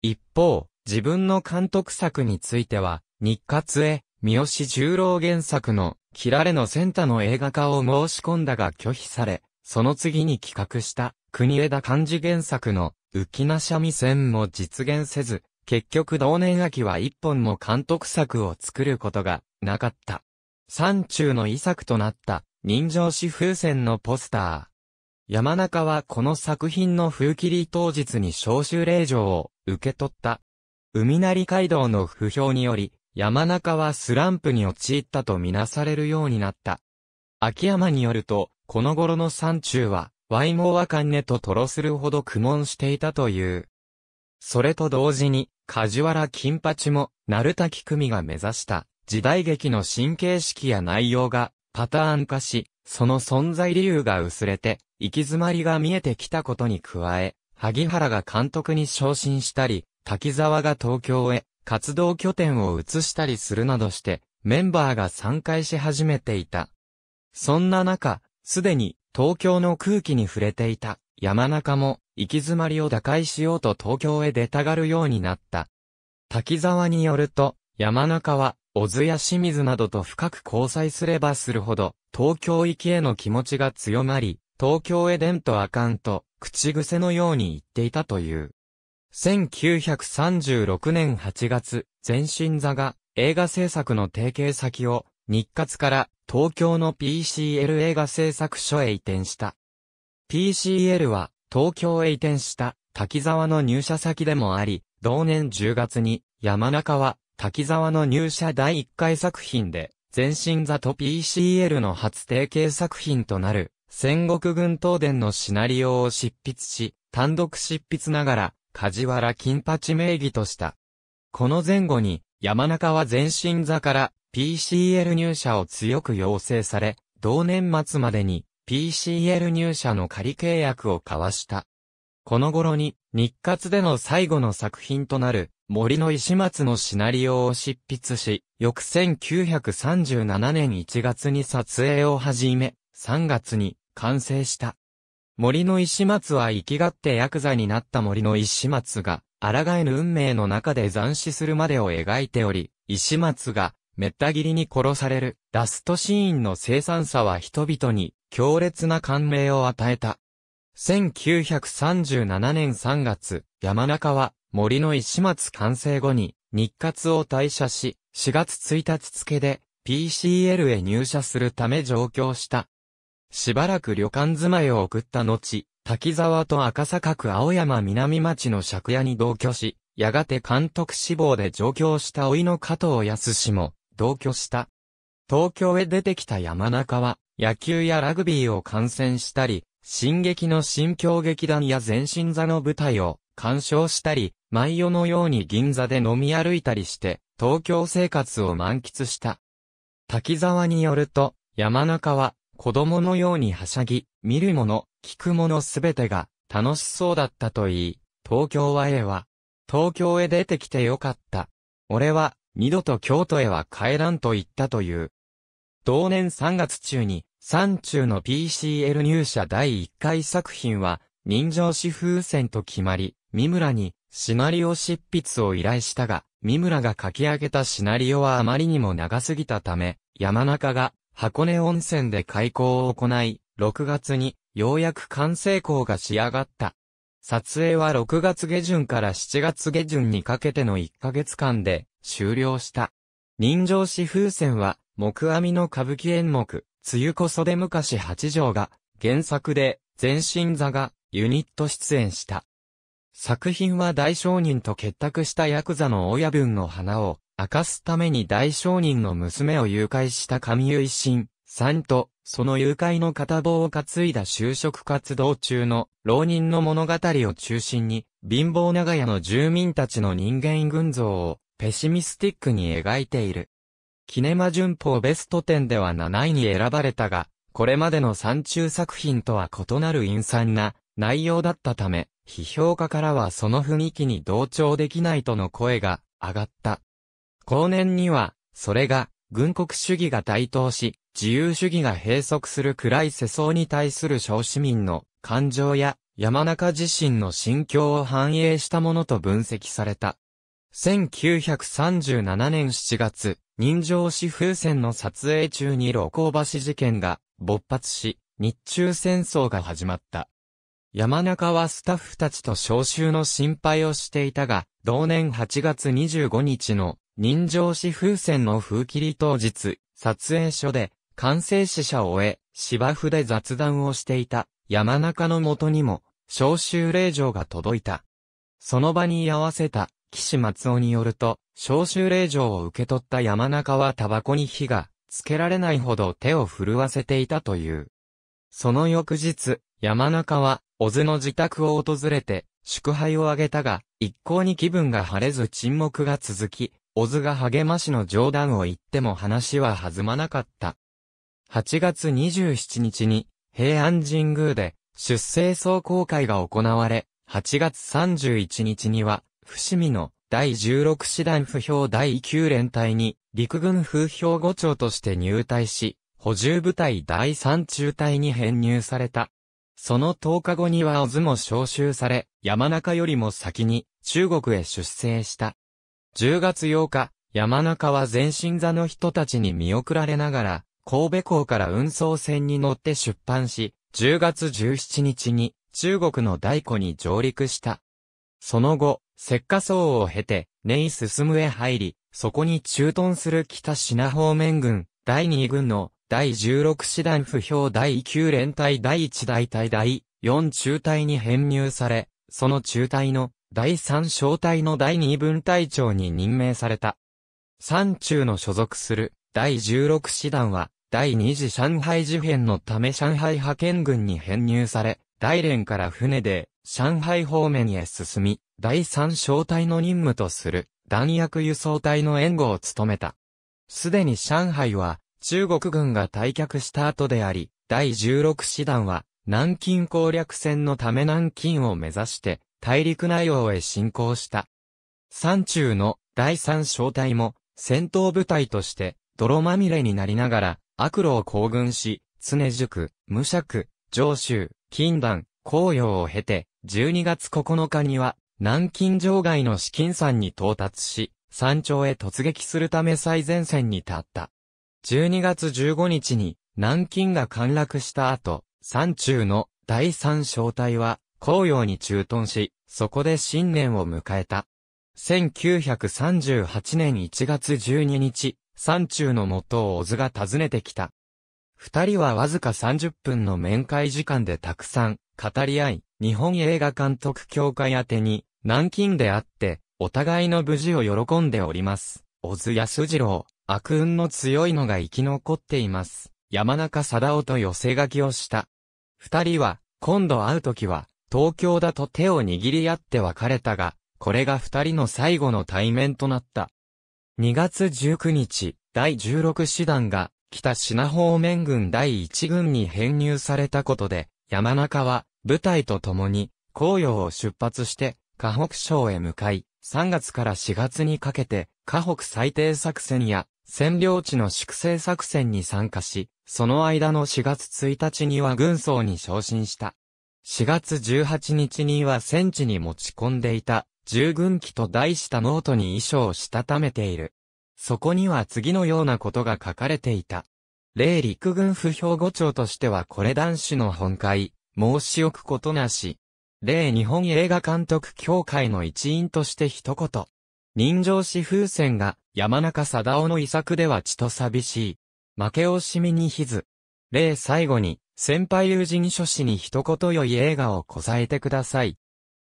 一方、自分の監督作については、日活へ、三好十郎原作の、キラレのセンタの映画化を申し込んだが拒否され、その次に企画した、国枝漢字原作の、浮きなゃみせ線も実現せず、結局同年秋は一本も監督作を作ることがなかった。山中の遺作となった、人情紙風船のポスター。山中はこの作品の風切り当日に召集令状を受け取った。海鳴街道の不評により、山中はスランプに陥ったとみなされるようになった。秋山によると、この頃の山中は、ワイモアカンネととろするほど苦悶していたという。それと同時に、梶原金八も、鳴滝組が目指した、時代劇の神経式や内容が、パターン化し、その存在理由が薄れて、行き詰まりが見えてきたことに加え、萩原が監督に昇進したり、滝沢が東京へ活動拠点を移したりするなどして、メンバーが散加し始めていた。そんな中、すでに東京の空気に触れていた山中も行き詰まりを打開しようと東京へ出たがるようになった。滝沢によると、山中は、小津や清水などと深く交際すればするほど、東京行きへの気持ちが強まり、東京へ出んとあかんと、口癖のように言っていたという。1936年8月、全身座が映画制作の提携先を日活から東京の PCL 映画制作所へ移転した。PCL は東京へ移転した滝沢の入社先でもあり、同年10月に山中は滝沢の入社第1回作品で全身座と PCL の初提携作品となる、戦国軍東伝のシナリオを執筆し、単独執筆ながら、梶原金八名義とした。この前後に、山中は全身座から PCL 入社を強く要請され、同年末までに PCL 入社の仮契約を交わした。この頃に日活での最後の作品となる森の石松のシナリオを執筆し、翌1937年1月に撮影を始め、3月に完成した。森の石松は生きがってヤクザになった森の石松が、抗えぬ運命の中で斬死するまでを描いており、石松が、めった切りに殺される、ラストシーンの生産さは人々に、強烈な感銘を与えた。1937年3月、山中は森の石松完成後に日活を退社し、4月1日付で PCL へ入社するため上京した。しばらく旅館住まいを送った後、滝沢と赤坂区青山南町の借家に同居し、やがて監督志望で上京した老いの加藤康氏も同居した。東京へ出てきた山中は、野球やラグビーを観戦したり、進撃の新京劇団や全身座の舞台を鑑賞したり、毎夜のように銀座で飲み歩いたりして、東京生活を満喫した。滝沢によると、山中は子供のようにはしゃぎ、見るもの、聞くものすべてが楽しそうだったと言い、東京はええわ。東京へ出てきてよかった。俺は二度と京都へは帰らんと言ったという。同年3月中に山中の PCL 入社第1回作品は、人情紙風船と決まり、三村にシナリオ執筆を依頼したが、三村が書き上げたシナリオはあまりにも長すぎたため、山中が箱根温泉で開校を行い、6月にようやく完成校が仕上がった。撮影は6月下旬から7月下旬にかけての1ヶ月間で終了した。人情紙風船は木阿弥の歌舞伎演目、梅雨こそで昔八条が原作で全身座がユニット出演した。作品は大商人と結託したヤクザの親分の花を明かすために大商人の娘を誘拐した神結心さんとその誘拐の片棒を担いだ就職活動中の浪人の物語を中心に貧乏長屋の住民たちの人間群像をペシミスティックに描いている。キネマ旬報ベスト10では7位に選ばれたが、これまでの三中作品とは異なる陰惨な内容だったため、批評家からはその雰囲気に同調できないとの声が上がった。後年には、それが軍国主義が台頭し、自由主義が閉塞する暗い世相に対する小市民の感情や山中自身の心境を反映したものと分析された。1937年7月、人情紙風船の撮影中に露光橋事件が勃発し、日中戦争が始まった。山中はスタッフたちと招集の心配をしていたが、同年8月25日の人情紙風船の風切り当日、撮影所で完成死者を終え、芝生で雑談をしていた山中の元にも招集令状が届いた。その場に居合わせた岸松尾によると、召集令状を受け取った山中はタバコに火がつけられないほど手を震わせていたという。その翌日、山中は、小津の自宅を訪れて、祝杯をあげたが、一向に気分が晴れず沈黙が続き、小津が励ましの冗談を言っても話は弾まなかった。8月27日に、平安神宮で、出生総公会が行われ、8月31日には、伏見の第16師団不評第9連隊に陸軍風評五長として入隊し、補充部隊第3中隊に編入された。その10日後には小津も召集され、山中よりも先に中国へ出征した。10月8日、山中は前身座の人たちに見送られながら、神戸港から運送船に乗って出版し、10月17日に中国の大湖に上陸した。その後、石化層を経て、ネイ進ムへ入り、そこに駐屯する北品方面軍、第2軍の第16師団不評第9連隊第1大隊第4中隊に編入され、その中隊の第3小隊の第2分隊長に任命された。山中の所属する第16師団は、第2次上海事変のため上海派遣軍に編入され、大連から船で上海方面へ進み、第三小隊の任務とする弾薬輸送隊の援護を務めた。すでに上海は中国軍が退却した後であり、第十六師団は南京攻略戦のため南京を目指して大陸内洋へ進行した。山中の第三小隊も戦闘部隊として泥まみれになりながら悪路を行軍し、常宿、無釈、上州、近段、紅葉を経て、12月9日には南京城外の資金山に到達し、山頂へ突撃するため最前線に立った。12月15日に南京が陥落した後、山中の第三小隊は紅葉に駐屯し、そこで新年を迎えた。1938年1月12日、山中の元を小津が訪ねてきた。二人はわずか30分の面会時間でたくさん語り合い、日本映画監督協会宛に南京であって、お互いの無事を喜んでおります。小津安二郎、悪運の強いのが生き残っています。山中貞夫と寄せ書きをした。二人は、今度会う時は、東京だと手を握り合って別れたが、これが二人の最後の対面となった。2月19日、第16師団が、北品方面軍第1軍に編入されたことで、山中は、部隊と共に、紅葉を出発して、河北省へ向かい、3月から4月にかけて、河北最低作戦や、占領地の粛清作戦に参加し、その間の4月1日には軍曹に昇進した。4月18日には戦地に持ち込んでいた、従軍機と題したノートに衣装をしたためている。そこには次のようなことが書かれていた。例陸軍不評語長としてはこれ男子の本会、申し置くことなし、例日本映画監督協会の一員として一言。人情紙風船が山中貞夫の遺作では血と寂しい。負け惜しみにひず。例最後に、先輩友人諸氏に一言良い映画をこさえてください。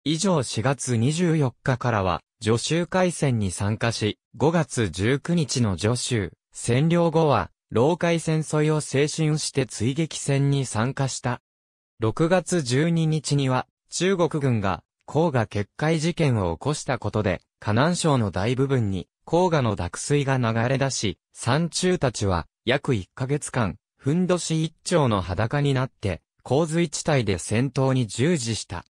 以上4月24日からは、女手海戦に参加し、5月19日の女手、占領後は、老海戦沿いを青春して追撃戦に参加した。6月12日には、中国軍が、黄河決壊事件を起こしたことで、河南省の大部分に、黄河の濁水が流れ出し、山中たちは、約1ヶ月間、ふんどし一丁の裸になって、洪水地帯で戦闘に従事した。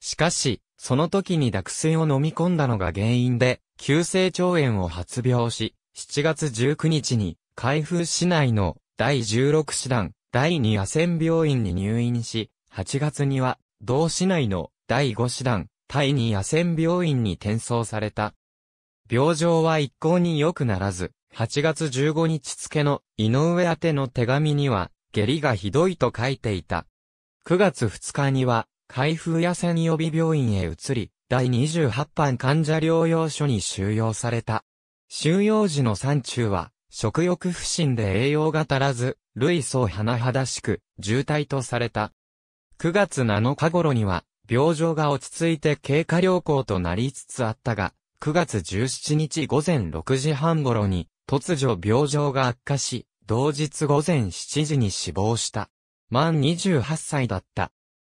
しかし、その時に濁水を飲み込んだのが原因で、急性腸炎を発病し、7月19日に、開封市内の第16師団第2野戦病院に入院し、8月には同市内の第5師団、第2野戦病院に転送された。病状は一向に良くならず、8月15日付の井上宛ての手紙には、下痢がひどいと書いていた。9月2日には、開封野戦予備病院へ移り、第28班患者療養所に収容された。収容時の山中は、食欲不振で栄養が足らず、類素甚だしく、重体とされた。9月7日頃には、病状が落ち着いて経過良好となりつつあったが、9月17日午前6時半頃に、突如病状が悪化し、同日午前7時に死亡した。満28歳だった。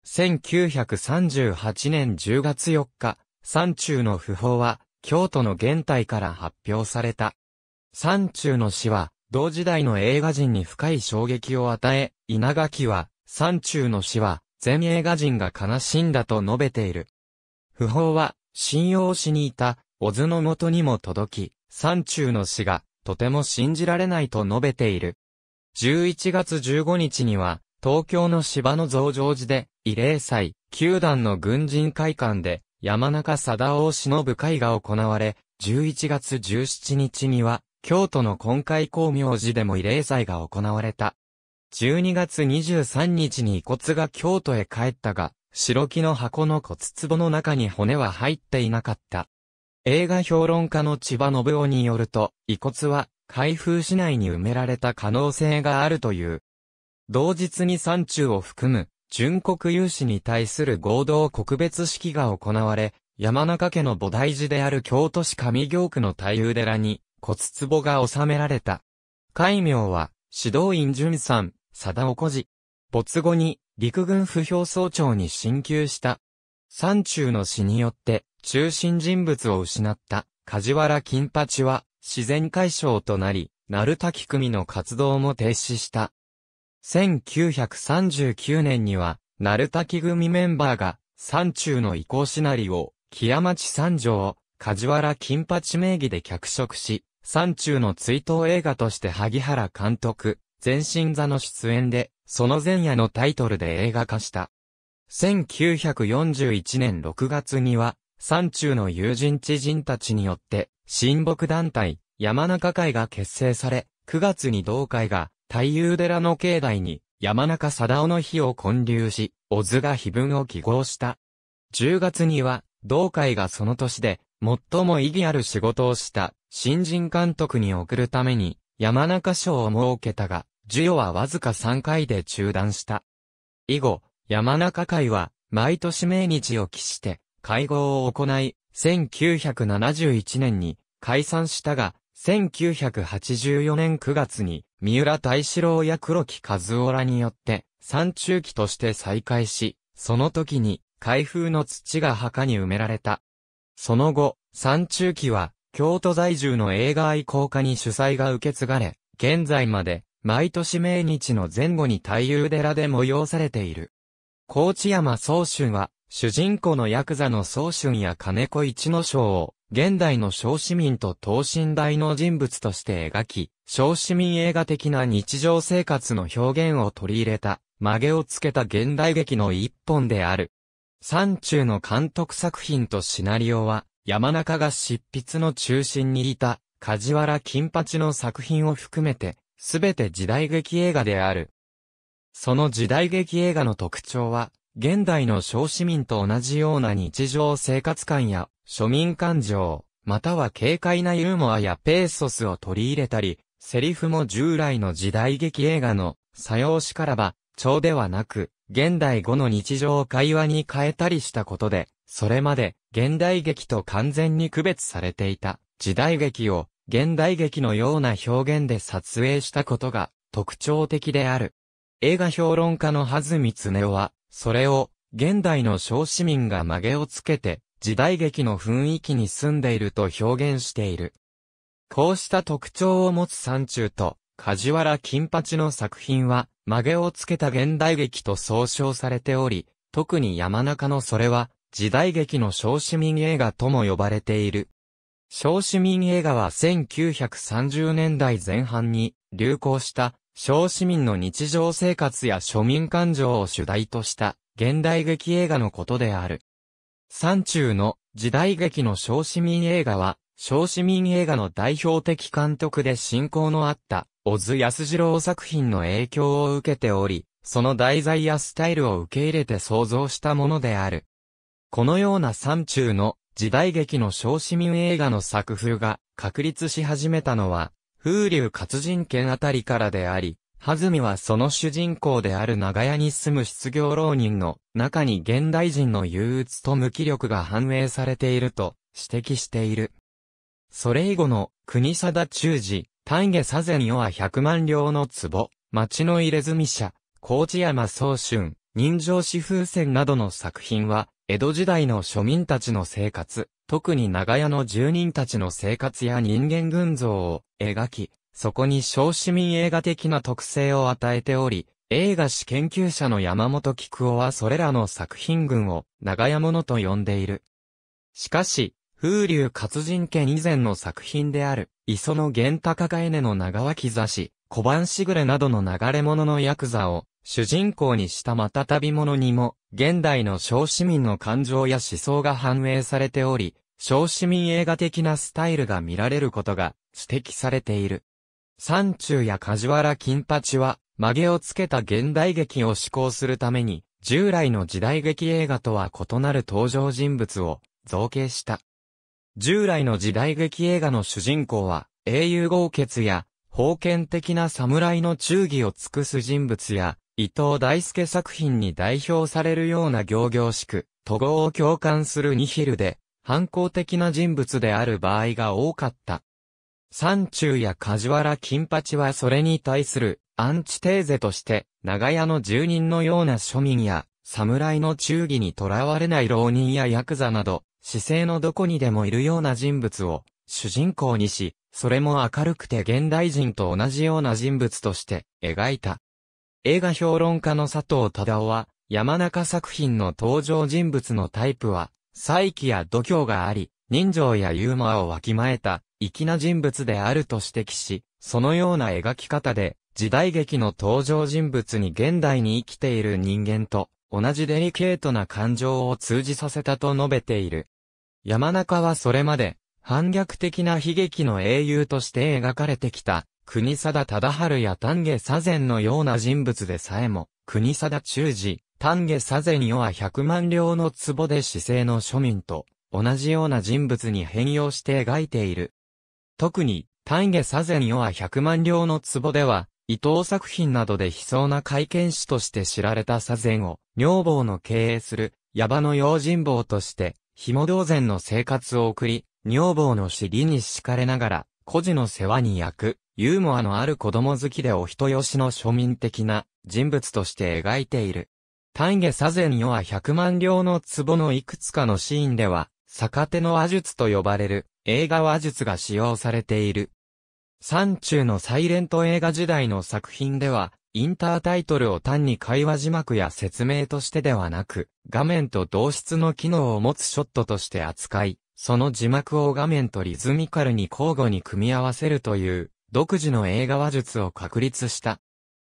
1938年10月4日、山中の訃報は、京都の現代から発表された。山中の死は、同時代の映画人に深い衝撃を与え、稲垣は、山中の死は、全映画人が悲しんだと述べている。訃報は、信用しにいた、小津の元にも届き、山中の死が、とても信じられないと述べている。11月15日には、東京の芝の増上寺で、慰霊祭、九段の軍人会館で、山中貞夫を忍ぶ会が行われ、11月17日には、京都の今回光明寺でも慰霊祭が行われた。12月23日に遺骨が京都へ帰ったが、白木の箱の骨壺の中に骨は入っていなかった。映画評論家の千葉信夫によると、遺骨は開封市内に埋められた可能性があるという。同日に山中を含む、純国有志に対する合同告別式が行われ、山中家の菩提寺である京都市上京区の太夫寺に骨壺が収められた。戒名は、指導員淳さん、貞岡寺。没後に、陸軍不評総長に進級した。山中の死によって、中心人物を失った、梶原金八は、自然解消となり、鳴滝組の活動も停止した。1939年には、鳴滝組メンバーが、山中の移行シナリオ、木屋町三条、梶原金八名義で脚色し、山中の追悼映画として萩原監督、全身座の出演で、その前夜のタイトルで映画化した。1941年6月には、山中の友人知人たちによって、親睦団体、山中会が結成され、9月に同会が、太夫寺の境内に、山中貞夫の日を建立し、小津が碑文を記号した。10月には、同会がその年で、最も意義ある仕事をした、新人監督に送るために山中賞を設けたが、授与はわずか3回で中断した。以後、山中会は毎年命日を期して会合を行い、1971年に解散したが、1984年9月に三浦大志郎や黒木和夫らによって山中期として再開し、その時に開封の土が墓に埋められた。その後、山中期は京都在住の映画愛好家に主催が受け継がれ、現在まで、毎年命日の前後に太夫寺で催されている。高知山宗春は、主人公のヤクザの宗春や金子一の章を、現代の小市民と等身大の人物として描き、小市民映画的な日常生活の表現を取り入れた、曲げをつけた現代劇の一本である。山中の監督作品とシナリオは、山中が執筆の中心にいた、梶原金八の作品を含めて、すべて時代劇映画である。その時代劇映画の特徴は、現代の小市民と同じような日常生活感や庶民感情、または軽快なユーモアやペーソスを取り入れたり、セリフも従来の時代劇映画の作用しからば、超ではなく、現代語の日常会話に変えたりしたことで、それまで現代劇と完全に区別されていた時代劇を現代劇のような表現で撮影したことが特徴的である。映画評論家のはずみつねは、それを現代の小市民が曲げをつけて時代劇の雰囲気に住んでいると表現している。こうした特徴を持つ山中と梶原金八の作品は曲げをつけた現代劇と総称されており、特に山中のそれは時代劇の小市民映画とも呼ばれている。小市民映画は1930年代前半に流行した小市民の日常生活や庶民感情を主題とした現代劇映画のことである。山中の時代劇の小市民映画は小市民映画の代表的監督で進行のあった小津安二郎作品の影響を受けており、その題材やスタイルを受け入れて創造したものである。このような山中の時代劇の小市民映画の作風が確立し始めたのは、風流活人権あたりからであり、はずみはその主人公である長屋に住む失業浪人の中に現代人の憂鬱と無気力が反映されていると指摘している。それ以後の国定中寺、丹下左前世は百万両の壺、町の入れ墨者、高知山宗春、人情詩風船などの作品は江戸時代の庶民たちの生活、特に長屋の住人たちの生活や人間群像を描き、そこに小市民映画的な特性を与えており、映画史研究者の山本菊夫はそれらの作品群を長屋物と呼んでいる。しかし、風流活人権以前の作品である、磯野源高がえねの長脇座し、小判しぐれなどの流れ物のヤクザを主人公にしたまた旅物にも、現代の小市民の感情や思想が反映されており、小市民映画的なスタイルが見られることが指摘されている。山中や梶原金八は、曲げをつけた現代劇を施行するために、従来の時代劇映画とは異なる登場人物を造形した。従来の時代劇映画の主人公は、英雄豪傑や、封建的な侍の忠義を尽くす人物や、伊藤大輔作品に代表されるような行々しく、都合を共感するニヒルで、反抗的な人物である場合が多かった。山中や梶原金八はそれに対するアンチテーゼとして、長屋の住人のような庶民や、侍の忠義にとらわれない浪人やヤクザなど、姿勢のどこにでもいるような人物を主人公にし、それも明るくて現代人と同じような人物として描いた。映画評論家の佐藤忠夫は、山中作品の登場人物のタイプは、再起や度胸があり、人情やユーモアをわきまえた、粋な人物であると指摘し、そのような描き方で、時代劇の登場人物に現代に生きている人間と、同じデリケートな感情を通じさせたと述べている。山中はそれまで、反逆的な悲劇の英雄として描かれてきた、国貞忠春や丹下左膳のような人物でさえも、国貞中治、丹下左膳には百万両の壺で市政の庶民と、同じような人物に変容して描いている。特に、丹下左膳には百万両の壺では、伊藤作品などで悲壮な会見師として知られた左膳を、女房の経営する、矢場の用心棒として、紐同然の生活を送り、女房の尻に敷かれながら、孤児の世話に焼く、ユーモアのある子供好きでお人よしの庶民的な人物として描いている。丹下左前世は百万両の壺のいくつかのシーンでは、逆手の話術と呼ばれる映画話術が使用されている。山中のサイレント映画時代の作品では、インタータイトルを単に会話字幕や説明としてではなく、画面と同質の機能を持つショットとして扱い、その字幕を画面とリズミカルに交互に組み合わせるという、独自の映画話術を確立した。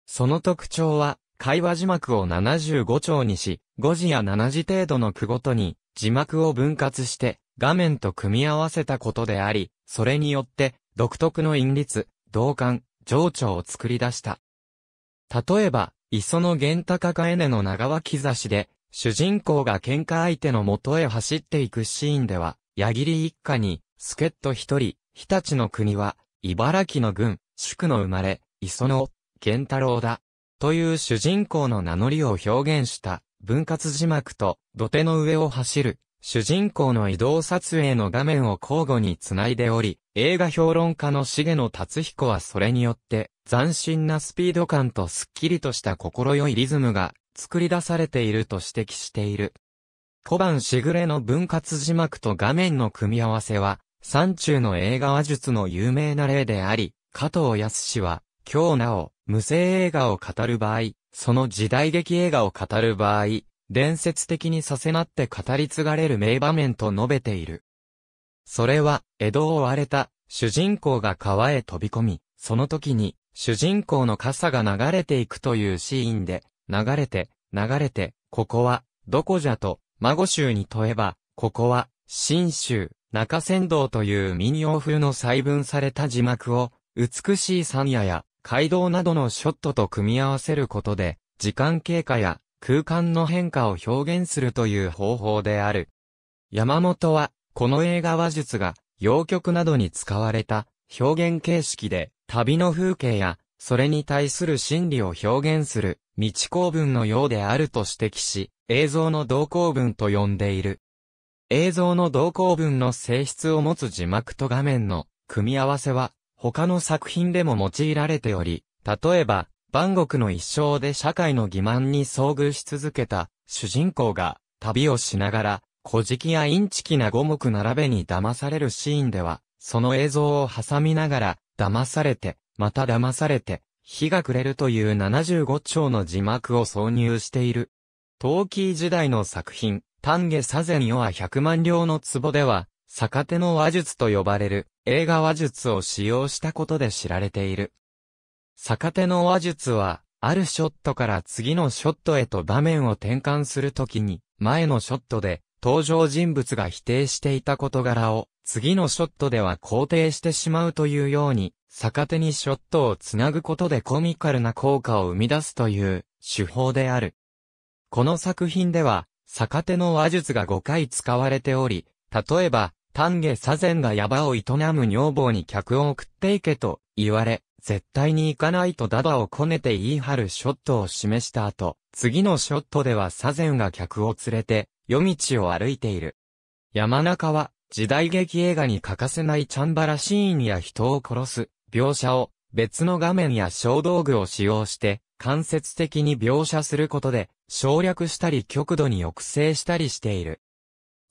その特徴は、会話字幕を75兆にし、5字や7字程度の句ごとに、字幕を分割して、画面と組み合わせたことであり、それによって、独特の韻律、同感、情緒を作り出した。例えば、磯野玄高かえねの長脇差しで、主人公が喧嘩相手の元へ走っていくシーンでは、矢切一家に、助っ人一人、日立の国は、茨城の軍、宿の生まれ、磯野、源太郎だ。という主人公の名乗りを表現した分割字幕と土手の上を走る主人公の移動撮影の画面を交互につないでおり、映画評論家の重野達彦はそれによって斬新なスピード感とスッキリとした心よいリズムが作り出されていると指摘している。小判しぐれの分割字幕と画面の組み合わせは、山中の映画話術の有名な例であり、加藤康氏は、今日なお、無声映画を語る場合、その時代劇映画を語る場合、伝説的にさせなって語り継がれる名場面と述べている。それは、江戸を荒れた、主人公が川へ飛び込み、その時に、主人公の傘が流れていくというシーンで、流れて、流れて、ここは、どこじゃと、孫州に問えば、ここは、新州、中山道という民謡風の細分された字幕を、美しい山野や、街道などのショットと組み合わせることで、時間経過や空間の変化を表現するという方法である。山本は、この映画話術が、洋曲などに使われた表現形式で、旅の風景やそれに対する心理を表現する、未知構文のようであると指摘し、映像の同行文と呼んでいる。映像の同行文の性質を持つ字幕と画面の組み合わせは、他の作品でも用いられており、例えば、万国の一生で社会の欺瞞に遭遇し続けた主人公が旅をしながら、小敷やインチキな五目並べに騙されるシーンでは、その映像を挟みながら騙されてまた騙されて、日が暮れるという75兆の字幕を挿入している。陶器時代の作品、丹下左前夜は100万両の壺では、逆手の話術と呼ばれる映画話術を使用したことで知られている。逆手の話術は、あるショットから次のショットへと場面を転換するときに、前のショットで登場人物が否定していた事柄を、次のショットでは肯定してしまうというように、逆手にショットをつなぐことでコミカルな効果を生み出すという手法である。この作品では、逆手の話術が5回使われており、例えば、丹下左前が山を営む女房に客を送っていけと言われ、絶対に行かないとダダをこねて言い張るショットを示した後、次のショットでは左前が客を連れて、夜道を歩いている。山中は、時代劇映画に欠かせないチャンバラシーンや人を殺す、描写を、別の画面や小道具を使用して、間接的に描写することで、省略したり極度に抑制したりしている。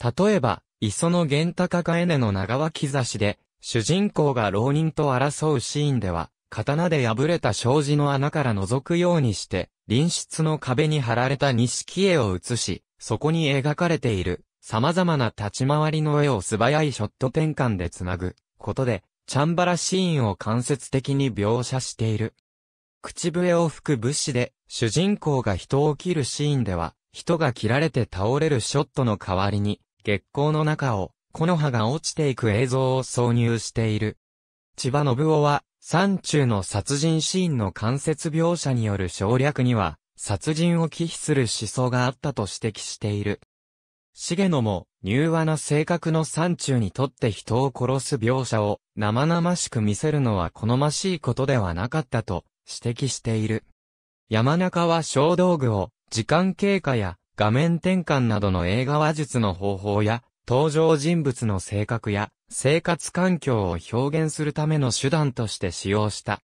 例えば、磯野玄高かえねの長脇差しで、主人公が浪人と争うシーンでは、刀で破れた障子の穴から覗くようにして、隣室の壁に貼られた錦絵を写し、そこに描かれている、様々な立ち回りの絵を素早いショット転換でつなぐ、ことで、チャンバラシーンを間接的に描写している。口笛を吹く武士で、主人公が人を切るシーンでは、人が切られて倒れるショットの代わりに、月光の中を、木の葉が落ちていく映像を挿入している。千葉信夫は、山中の殺人シーンの間接描写による省略には、殺人を忌避する思想があったと指摘している。重野も、柔和な性格の山中にとって人を殺す描写を生々しく見せるのは好ましいことではなかったと指摘している。山中は小道具を時間経過や画面転換などの映画話術の方法や登場人物の性格や生活環境を表現するための手段として使用した。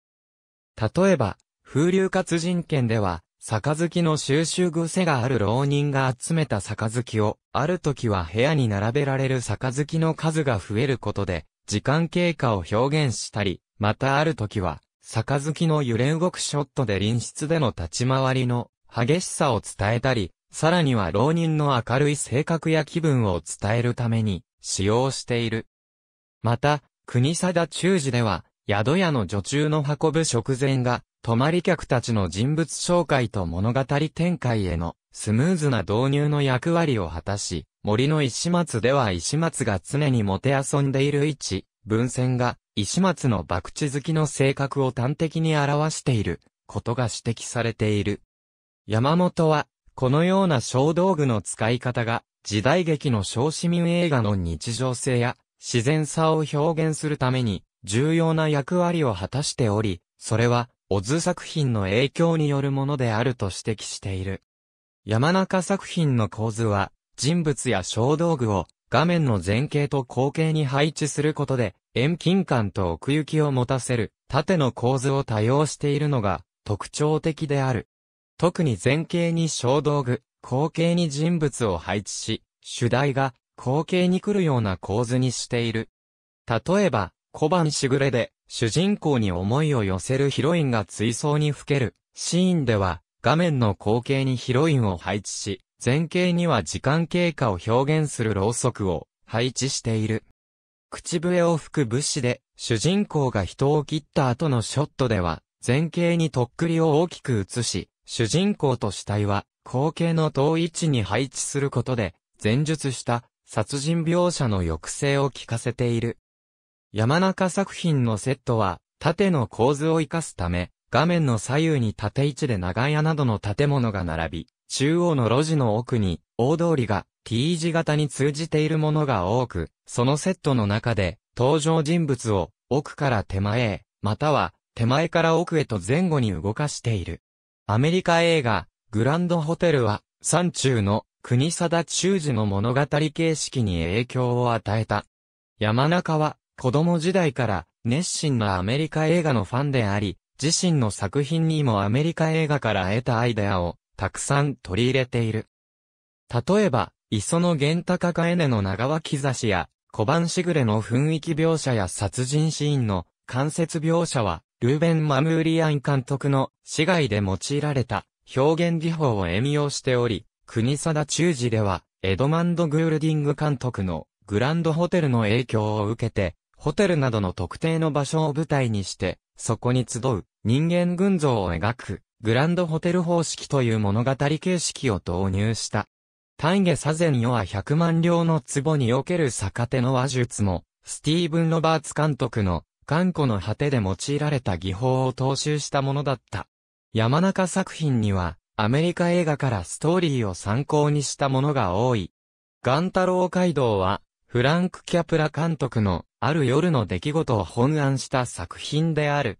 例えば、風流活人権では杯の収集癖がある浪人が集めた杯を、ある時は部屋に並べられる杯の数が増えることで、時間経過を表現したり、またある時は、杯の揺れ動くショットで臨室での立ち回りの激しさを伝えたり、さらには浪人の明るい性格や気分を伝えるために使用している。また、国定中寺では、宿屋の女中の運ぶ食前が、泊まり客たちの人物紹介と物語展開へのスムーズな導入の役割を果たし、森の石松では石松が常にもてあそんでいる位置、文線が石松の博打好きの性格を端的に表していることが指摘されている。山本は、このような小道具の使い方が、時代劇の小市民映画の日常性や自然さを表現するために、重要な役割を果たしており、それは、オズ作品の影響によるものであると指摘している。山中作品の構図は、人物や小道具を画面の前景と後景に配置することで、遠近感と奥行きを持たせる縦の構図を多用しているのが特徴的である。特に前景に小道具、後景に人物を配置し、主題が後景に来るような構図にしている。例えば、小判しぐれで、主人公に思いを寄せるヒロインが追走にふけるシーンでは、画面の後景にヒロインを配置し、前景には時間経過を表現するろうそくを配置している。口笛を吹く武士で、主人公が人を切った後のショットでは、前景にとっくりを大きく映し、主人公と死体は、後景の遠い位置に配置することで、前述した、殺人描写の抑制を効かせている。山中作品のセットは、縦の構図を生かすため、画面の左右に縦位置で長屋などの建物が並び、中央の路地の奥に、大通りが T 字型に通じているものが多く、そのセットの中で、登場人物を奥から手前へ、または手前から奥へと前後に動かしている。アメリカ映画、グランドホテルは、山中の国定中治の物語形式に影響を与えた。山中は、子供時代から熱心なアメリカ映画のファンであり、自身の作品にもアメリカ映画から得たアイデアをたくさん取り入れている。例えば、磯野玄高かえねの長脇差しや、小判しぐれの雰囲気描写や殺人シーンの間接描写は、ルーベン・マムーリアン監督の市外で用いられた表現技法を援用しており、国定中治では、エドマンド・グールディング監督のグランドホテルの影響を受けて、ホテルなどの特定の場所を舞台にして、そこに集う人間群像を描くグランドホテル方式という物語形式を導入した。ゲ下左前ヨは100万両の壺における逆手の話術も、スティーブン・ロバーツ監督の、頑固の果てで用いられた技法を踏襲したものだった。山中作品には、アメリカ映画からストーリーを参考にしたものが多い。ガンタロウ街道は、フランク・キャプラ監督の、ある夜の出来事を本案した作品である。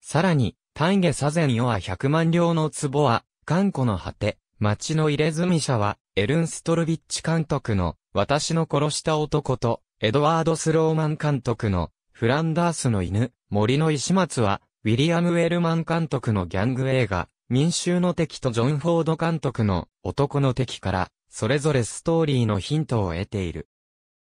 さらに、丹下左前世は百万両の壺は、頑固の果て、町の入れ墨者は、エルンストルビッチ監督の、私の殺した男と、エドワード・スローマン監督の、フランダースの犬、森の石松は、ウィリアム・ウェルマン監督のギャング映画、民衆の敵とジョン・フォード監督の、男の敵から、それぞれストーリーのヒントを得ている。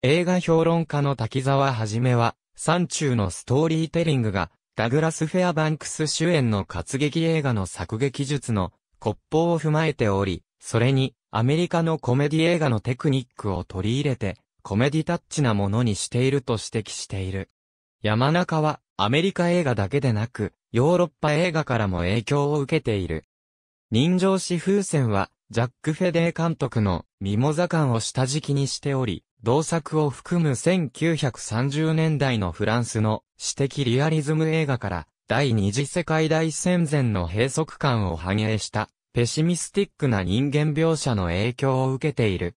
映画評論家の滝沢はじめは、山中のストーリーテリングが、ダグラス・フェアバンクス主演の活劇映画の作劇術の骨法を踏まえており、それに、アメリカのコメディ映画のテクニックを取り入れて、コメディタッチなものにしていると指摘している。山中は、アメリカ映画だけでなく、ヨーロッパ映画からも影響を受けている。人情紙風船は、ジャック・フェデー監督のミモザ感を下敷きにしており、同作を含む1930年代のフランスの私的リアリズム映画から第二次世界大戦前の閉塞感を反映したペシミスティックな人間描写の影響を受けている。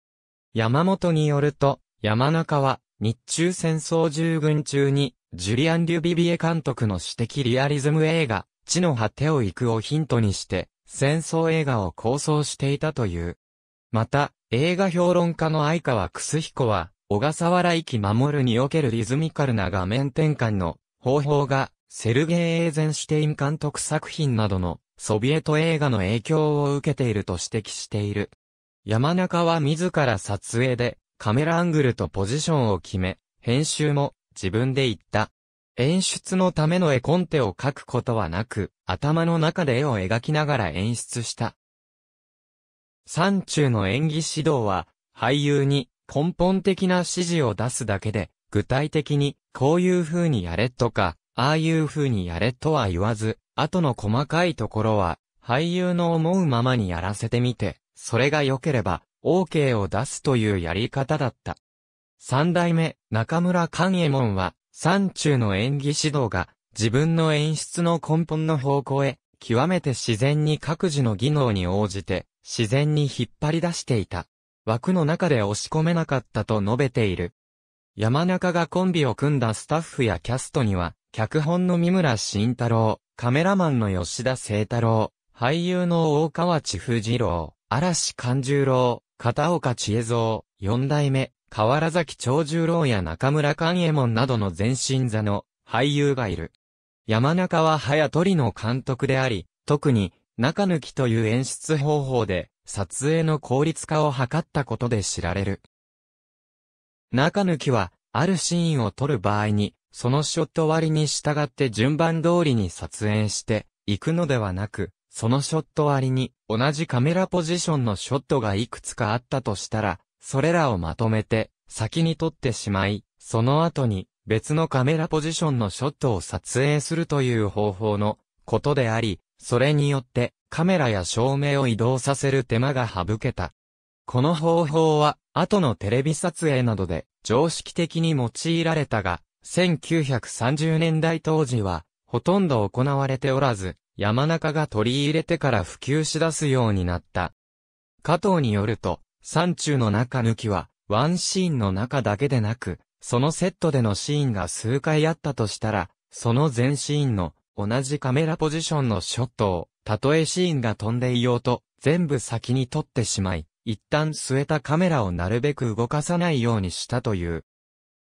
山本によると、山中は日中戦争従軍中にジュリアン・リュビビエ監督の私的リアリズム映画、地の果てを行くをヒントにして、戦争映画を構想していたという。また、映画評論家の相川楠彦は、小笠原行守におけるリズミカルな画面転換の方法が、セルゲイ・エーゼンシュテイン監督作品などのソビエト映画の影響を受けていると指摘している。山中は自ら撮影でカメラアングルとポジションを決め、編集も自分で言った。演出のための絵コンテを描くことはなく、頭の中で絵を描きながら演出した。山中の演技指導は、俳優に根本的な指示を出すだけで、具体的に、こういう風にやれとか、ああいう風にやれとは言わず、後の細かいところは、俳優の思うままにやらせてみて、それが良ければ、OK を出すというやり方だった。三代目、中村勘右衛門は、山中の演技指導が、自分の演出の根本の方向へ、極めて自然に各自の技能に応じて、自然に引っ張り出していた。枠の中で押し込めなかったと述べている。山中がコンビを組んだスタッフやキャストには、脚本の三村慎太郎、カメラマンの吉田聖太郎、俳優の大川千藤郎、嵐勘十郎、片岡千恵蔵、四代目、河原崎長十郎や中村勘右衛門などの前身座の俳優がいる。山中は早鳥の監督であり、特に中抜きという演出方法で、撮影の効率化を図ったことで知られる。中抜きは、あるシーンを撮る場合に、そのショット割に従って順番通りに撮影していくのではなく、そのショット割に同じカメラポジションのショットがいくつかあったとしたら、それらをまとめて先に撮ってしまい、その後に別のカメラポジションのショットを撮影するという方法のことであり、それによってカメラや照明を移動させる手間が省けた。この方法は後のテレビ撮影などで常識的に用いられたが、1930年代当時はほとんど行われておらず、山中が取り入れてから普及しだすようになった。加藤によると、山中の中抜きは、ワンシーンの中だけでなく、そのセットでのシーンが数回あったとしたら、その全シーンの同じカメラポジションのショットを、たとえシーンが飛んでいようと、全部先に撮ってしまい、一旦据えたカメラをなるべく動かさないようにしたという。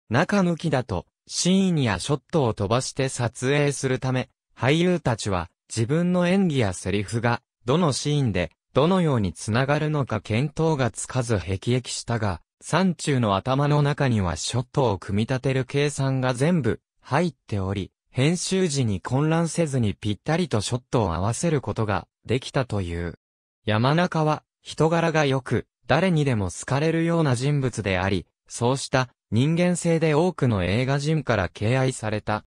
中抜きだと、シーンやショットを飛ばして撮影するため、俳優たちは自分の演技やセリフが、どのシーンで、どのように繋がるのか見当がつかず辟易したが、山中の頭の中にはショットを組み立てる計算が全部入っており、編集時に混乱せずにぴったりとショットを合わせることができたという。山中は人柄が良く、誰にでも好かれるような人物であり、そうした人間性で多くの映画人から敬愛された。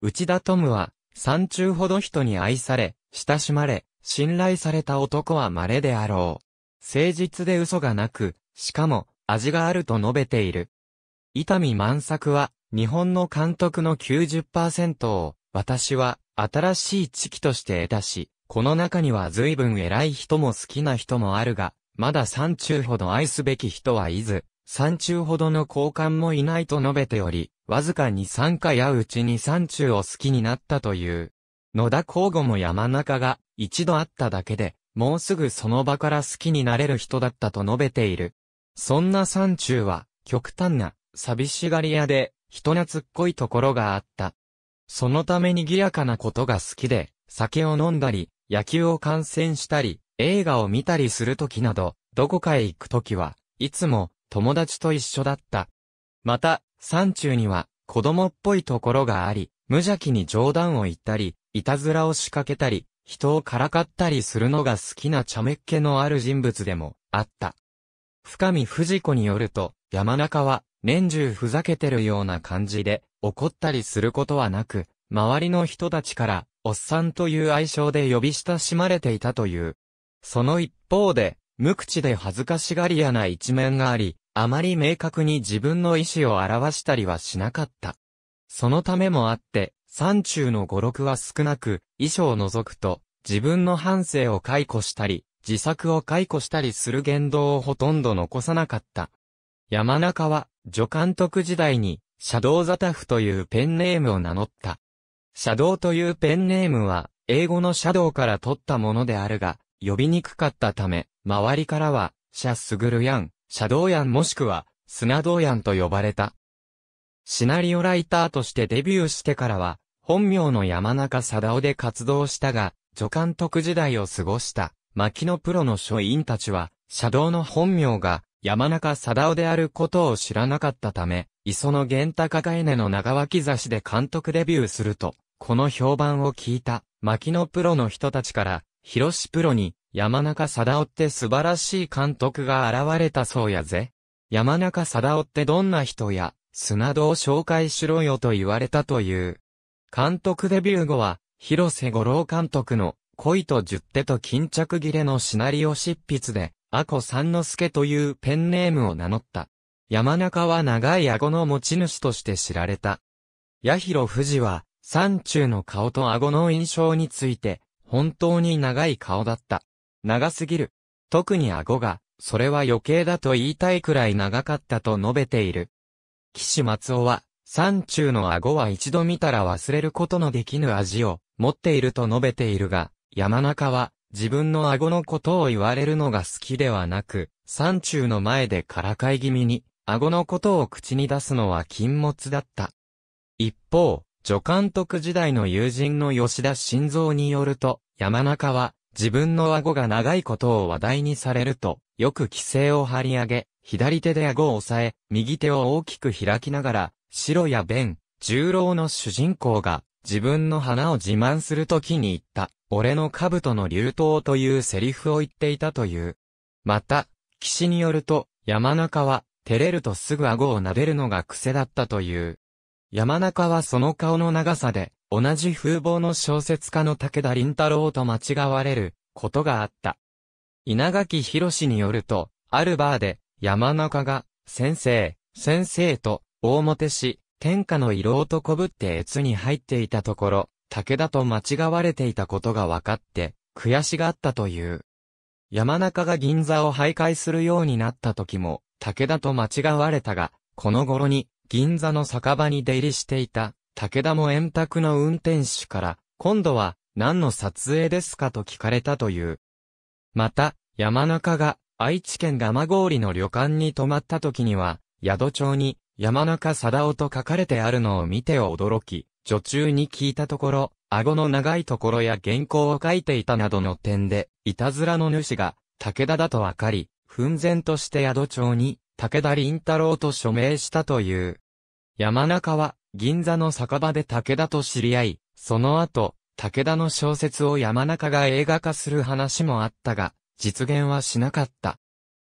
内田トムは、山中ほど人に愛され、親しまれ、信頼された男は稀であろう。誠実で嘘がなく、しかも、味があると述べている。伊丹万作は、日本の監督の90%を、私は、新しい知識として得たし、この中には随分偉い人も好きな人もあるが、まだ山中ほど愛すべき人はいず、山中ほどの交換もいないと述べており、わずかに参回会ううちに山中を好きになったという。野田交互も山中が一度会っただけで、もうすぐその場から好きになれる人だったと述べている。そんな山中は、極端な、寂しがり屋で、人懐っこいところがあった。そのためにぎやかなことが好きで、酒を飲んだり、野球を観戦したり、映画を見たりするときなど、どこかへ行くときは、いつも友達と一緒だった。また、山中には子供っぽいところがあり、無邪気に冗談を言ったり、いたずらを仕掛けたり、人をからかったりするのが好きな茶目っ気のある人物でもあった。深見藤子によると、山中は年中ふざけてるような感じで、怒ったりすることはなく、周りの人たちから、おっさんという愛称で呼び親しまれていたという。その一方で、無口で恥ずかしがり屋な一面があり、あまり明確に自分の意思を表したりはしなかった。そのためもあって、山中の語録は少なく、衣装を除くと、自分の反省を解雇したり、自作を解雇したりする言動をほとんど残さなかった。山中は、助監督時代に、シャドウザタフというペンネームを名乗った。シャドウというペンネームは、英語のシャドウから取ったものであるが、呼びにくかったため、周りからは、シャスグルヤン、シャドウヤンもしくは、スナドウヤンと呼ばれた。シナリオライターとしてデビューしてからは、本名の山中貞夫で活動したが、助監督時代を過ごした、牧野プロの書院たちは、シャドウの本名が、山中貞夫であることを知らなかったため、磯野源高がえねの長脇差しで監督デビューすると、この評判を聞いた、牧野プロの人たちから、広志プロに、山中貞夫って素晴らしい監督が現れたそうやぜ。山中貞夫ってどんな人や、砂戸を紹介しろよと言われたという。監督デビュー後は、広瀬五郎監督の、恋と十手と巾着切れのシナリオ執筆で、阿古三之助というペンネームを名乗った。山中は長い顎の持ち主として知られた。八広富士は、山中の顔と顎の印象について、本当に長い顔だった。長すぎる。特に顎が、それは余計だと言いたいくらい長かったと述べている。岸松尾は、山中の顎は一度見たら忘れることのできぬ味を持っていると述べているが、山中は、自分の顎のことを言われるのが好きではなく、山中の前でからかい気味に、顎のことを口に出すのは禁物だった。一方、助監督時代の友人の吉田晋三によると、山中は、自分の顎が長いことを話題にされると、よく規制を張り上げ、左手で顎を押さえ、右手を大きく開きながら、白や弁、十郎の主人公が、自分の花を自慢するときに言った。俺の兜の竜頭というセリフを言っていたという。また、騎士によると、山中は、照れるとすぐ顎を撫でるのが癖だったという。山中はその顔の長さで、同じ風貌の小説家の武田林太郎と間違われることがあった。稲垣博によると、あるバーで、山中が、先生、先生と、大表し、天下の色男ぶって越に入っていたところ、武田と間違われていたことが分かって、悔しがったという。山中が銀座を徘徊するようになった時も、武田と間違われたが、この頃に、銀座の酒場に出入りしていた、武田も円卓の運転手から、今度は、何の撮影ですかと聞かれたという。また、山中が、愛知県蒲郡の旅館に泊まった時には、宿帳に、山中貞夫と書かれてあるのを見て驚き、女中に聞いたところ、顎の長いところや原稿を書いていたなどの点で、いたずらの主が、武田だとわかり、奮然として宿町に、武田林太郎と署名したという。山中は、銀座の酒場で武田と知り合い、その後、武田の小説を山中が映画化する話もあったが、実現はしなかった。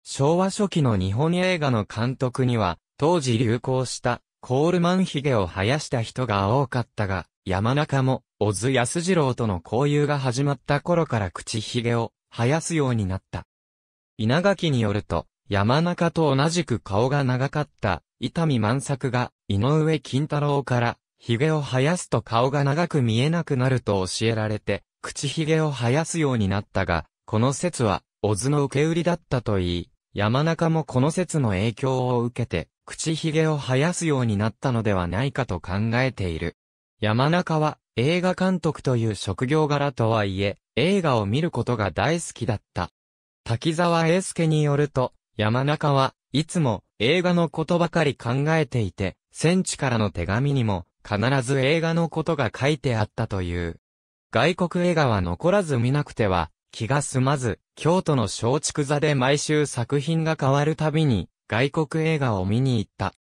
昭和初期の日本映画の監督には、当時流行したコールマンヒゲを生やした人が多かったが、山中も、小津安二郎との交友が始まった頃から口ゲを生やすようになった。稲垣によると、山中と同じく顔が長かった、伊丹万作が、井上金太郎から、髭を生やすと顔が長く見えなくなると教えられて、口ゲを生やすようになったが、この説は、小津の受け売りだったといい、山中もこの説の影響を受けて、口ひげを生やすようになったのではないかと考えている。山中は映画監督という職業柄とはいえ、映画を見ることが大好きだった。滝沢英介によると、山中はいつも映画のことばかり考えていて、戦地からの手紙にも必ず映画のことが書いてあったという。外国映画は残らず見なくては気が済まず、京都の松竹座で毎週作品が変わるたびに外国映画を見に行った。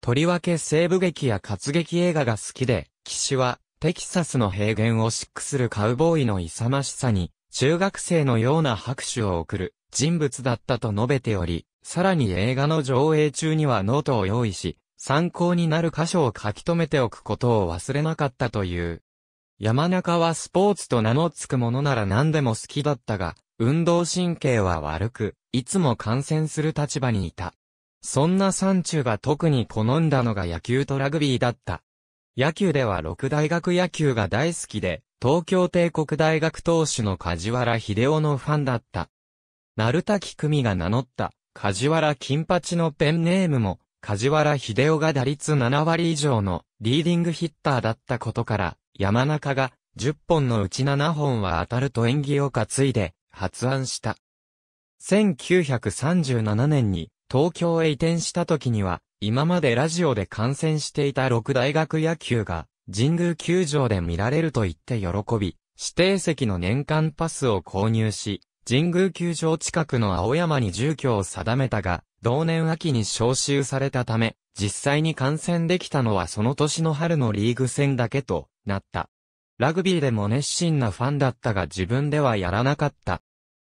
とりわけ西部劇や活劇映画が好きで、騎士は、テキサスの平原をシックするカウボーイの勇ましさに、中学生のような拍手を送る人物だったと述べており、さらに映画の上映中にはノートを用意し、参考になる箇所を書き留めておくことを忘れなかったという。山中はスポーツと名のつくものなら何でも好きだったが、運動神経は悪く、いつも感染する立場にいた。そんな山中が特に好んだのが野球とラグビーだった。野球では六大学野球が大好きで、東京帝国大学投手の梶原秀夫のファンだった。鳴滝久美が名乗った梶原金八のペンネームも、梶原秀夫が打率7割以上のリーディングヒッターだったことから、山中が10本のうち7本は当たると演技を担いで、発案した。1937年に東京へ移転した時には、今までラジオで観戦していた六大学野球が、神宮球場で見られると言って喜び、指定席の年間パスを購入し、神宮球場近くの青山に住居を定めたが、同年秋に招集されたため、実際に観戦できたのはその年の春のリーグ戦だけとなった。ラグビーでも熱心なファンだったが自分ではやらなかった。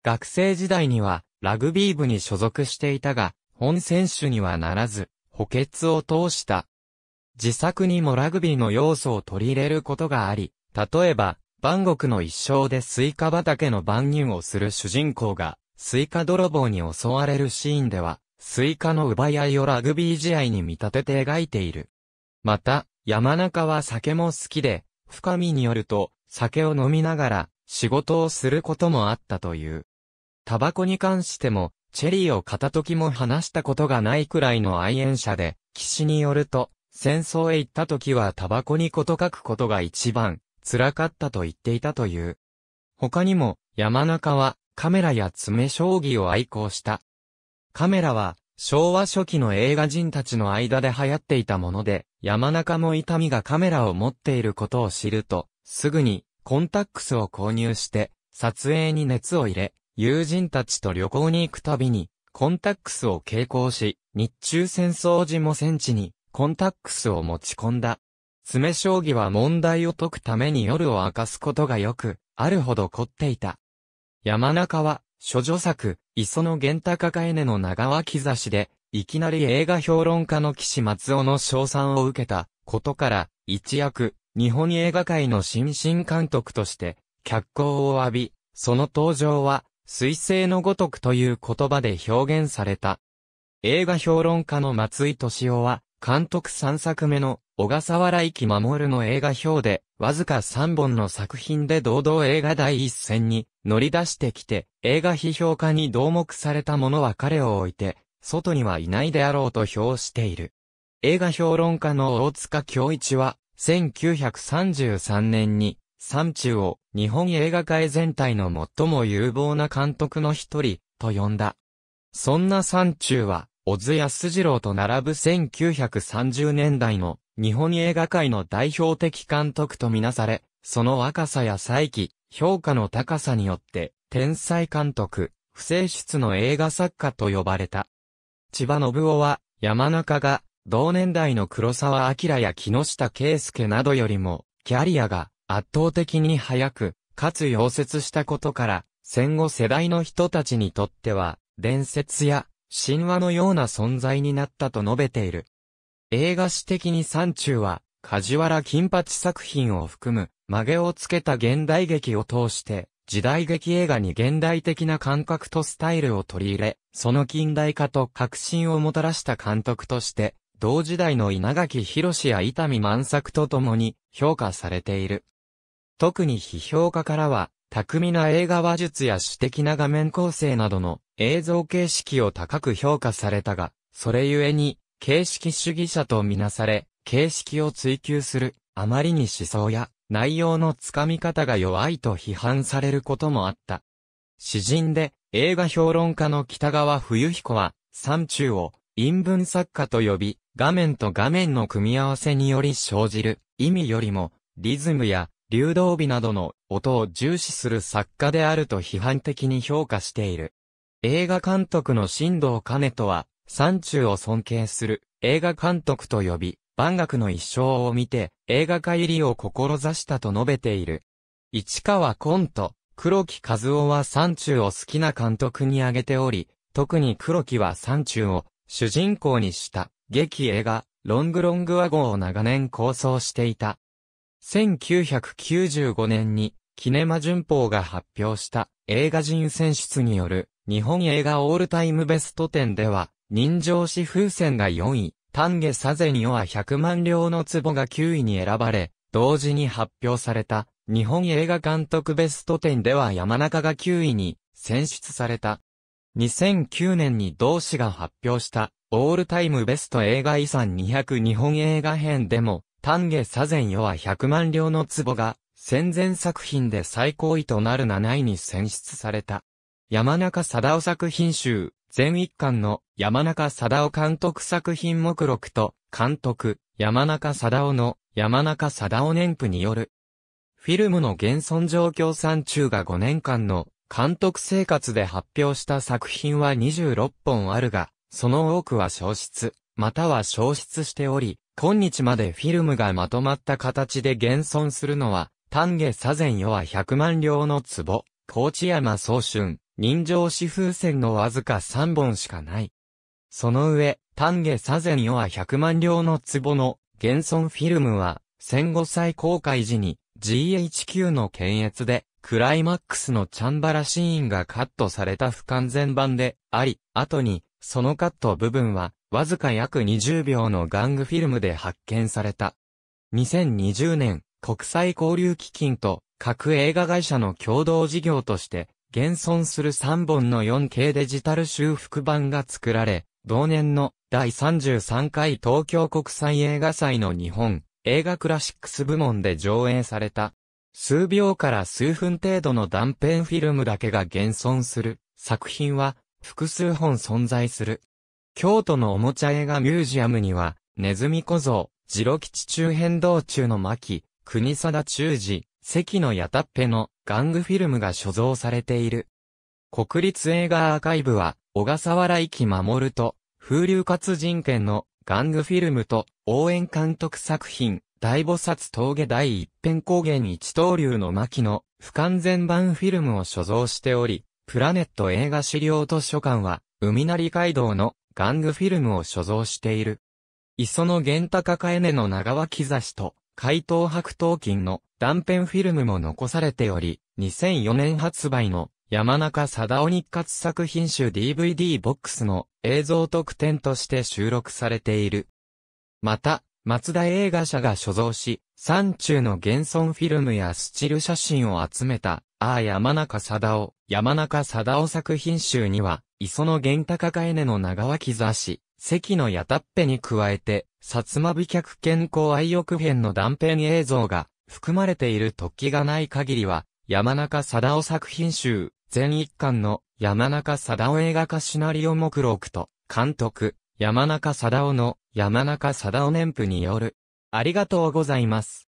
学生時代にはラグビー部に所属していたが、本選手にはならず、補欠を通した。自作にもラグビーの要素を取り入れることがあり、例えば、バンゴクの一生でスイカ畑の番人をする主人公が、スイカ泥棒に襲われるシーンでは、スイカの奪い合いをラグビー試合に見立てて描いている。また、山中は酒も好きで、深みによると、酒を飲みながら仕事をすることもあったという。タバコに関しても、チェリーを片時も話したことがないくらいの愛煙者で、岸によると、戦争へ行った時はタバコにこと書くことが一番辛かったと言っていたという。他にも、山中はカメラや爪将棋を愛好した。カメラは昭和初期の映画人たちの間で流行っていたもので、山中も痛みがカメラを持っていることを知ると、すぐにコンタックスを購入して、撮影に熱を入れ、友人たちと旅行に行くたびに、コンタックスを携行し、日中戦争時も戦地に、コンタックスを持ち込んだ。詰将棋は問題を解くために夜を明かすことがよく、あるほど凝っていた。山中は、諸女作、磯野源高かえねの長脇差しで、いきなり映画評論家の岸松尾の賞賛を受けたことから、一躍、日本映画界の新進監督として、脚光を浴び、その登場は、水星のごとくという言葉で表現された。映画評論家の松井敏夫は、監督3作目の小笠原行守の映画表で、わずか3本の作品で堂々映画第一線に乗り出してきて、映画批評家に同目された者は彼を置いて、外にはいないであろうと評している。映画評論家の大塚京一は、1933年に、山中を日本映画界全体の最も有望な監督の一人、と呼んだ。そんな山中は、小津安二郎と並ぶ1930年代の日本映画界の代表的監督とみなされ、その若さや再起、評価の高さによって、天才監督、不正室の映画作家と呼ばれた。千葉信夫は、山中が、同年代の黒沢明や木下圭介などよりも、キャリアが圧倒的に早く、かつ溶接したことから、戦後世代の人たちにとっては、伝説や神話のような存在になったと述べている。映画史的に山中は、梶原金八作品を含む、曲げをつけた現代劇を通して、時代劇映画に現代的な感覚とスタイルを取り入れ、その近代化と革新をもたらした監督として、同時代の稲垣博や伊丹万作と共に評価されている。特に批評家からは、巧みな映画話術や詩的な画面構成などの映像形式を高く評価されたが、それゆえに形式主義者とみなされ、形式を追求する、あまりに思想や内容のつかみ方が弱いと批判されることもあった。詩人で映画評論家の北川冬彦は、山中を陰文作家と呼び、画面と画面の組み合わせにより生じる意味よりも、リズムや流動美などの音を重視する作家であると批判的に評価している。映画監督の新藤兼人は、山中を尊敬する映画監督と呼び、万学の一生を見て映画界入りを志したと述べている。市川コント、黒木和夫は山中を好きな監督に挙げており、特に黒木は山中を主人公にした劇映画ロングロングワゴンを長年構想していた。1995年にキネマ旬報が発表した映画人選出による日本映画オールタイムベスト10では人情紙風船が4位、丹下佐ゼよは100万両の壺が9位に選ばれ、同時に発表された、日本映画監督ベスト10では山中が9位に選出された。2009年に同志が発表した、オールタイムベスト映画遺産200日本映画編でも、丹下左前よは100万両の壺が、戦前作品で最高位となる7位に選出された。山中貞夫作品集、全一巻の山中貞夫監督作品目録と監督山中貞夫の山中貞夫年譜による。フィルムの現存状況産中が5年間の監督生活で発表した作品は26本あるが、その多くは消失、または消失しており、今日までフィルムがまとまった形で現存するのは、丹下左前夜は百万両の壺、高知山総春、人情紙風船のわずか3本しかない。その上、丹下左前夜は100万両の壺の、現存フィルムは、戦後再公開時に、GHQ の検閲で、クライマックスのチャンバラシーンがカットされた不完全版であり、後に、そのカット部分は、わずか約20秒の玩具フィルムで発見された。2020年、国際交流基金と各映画会社の共同事業として、現存する3本の 4K デジタル修復版が作られ、同年の第33回東京国際映画祭の日本映画クラシックス部門で上映された。数秒から数分程度の断片フィルムだけが現存する作品は複数本存在する。京都のおもちゃ映画ミュージアムには、ネズミ小僧、ジロ吉中編道中の巻、国貞中治、関の矢立っぺの玩具フィルムが所蔵されている。国立映画アーカイブは、小笠原駅守と、風流活人権の玩具フィルムと、応援監督作品、大菩薩峠第一編高原一刀流の巻の不完全版フィルムを所蔵しており、プラネット映画資料図書館は、海鳴街道の玩具フィルムを所蔵している。磯野源高かえねの長脇差しと、怪盗白頭金の断片フィルムも残されており、2004年発売の山中貞夫日活作品集 DVD ボックスの映像特典として収録されている。また、松田映画社が所蔵し、山中の現存フィルムやスチル写真を集めた、ああ山中貞夫、山中貞夫作品集には、磯野玄高かえねの長脇座し、関のやたっぺに加えて、薩摩美脚健康愛欲編の断片映像が含まれている突起がない限りは、山中貞夫作品集、全一巻の山中貞夫映画化シナリオ目録と、監督、山中貞夫の山中貞夫年譜による。ありがとうございます。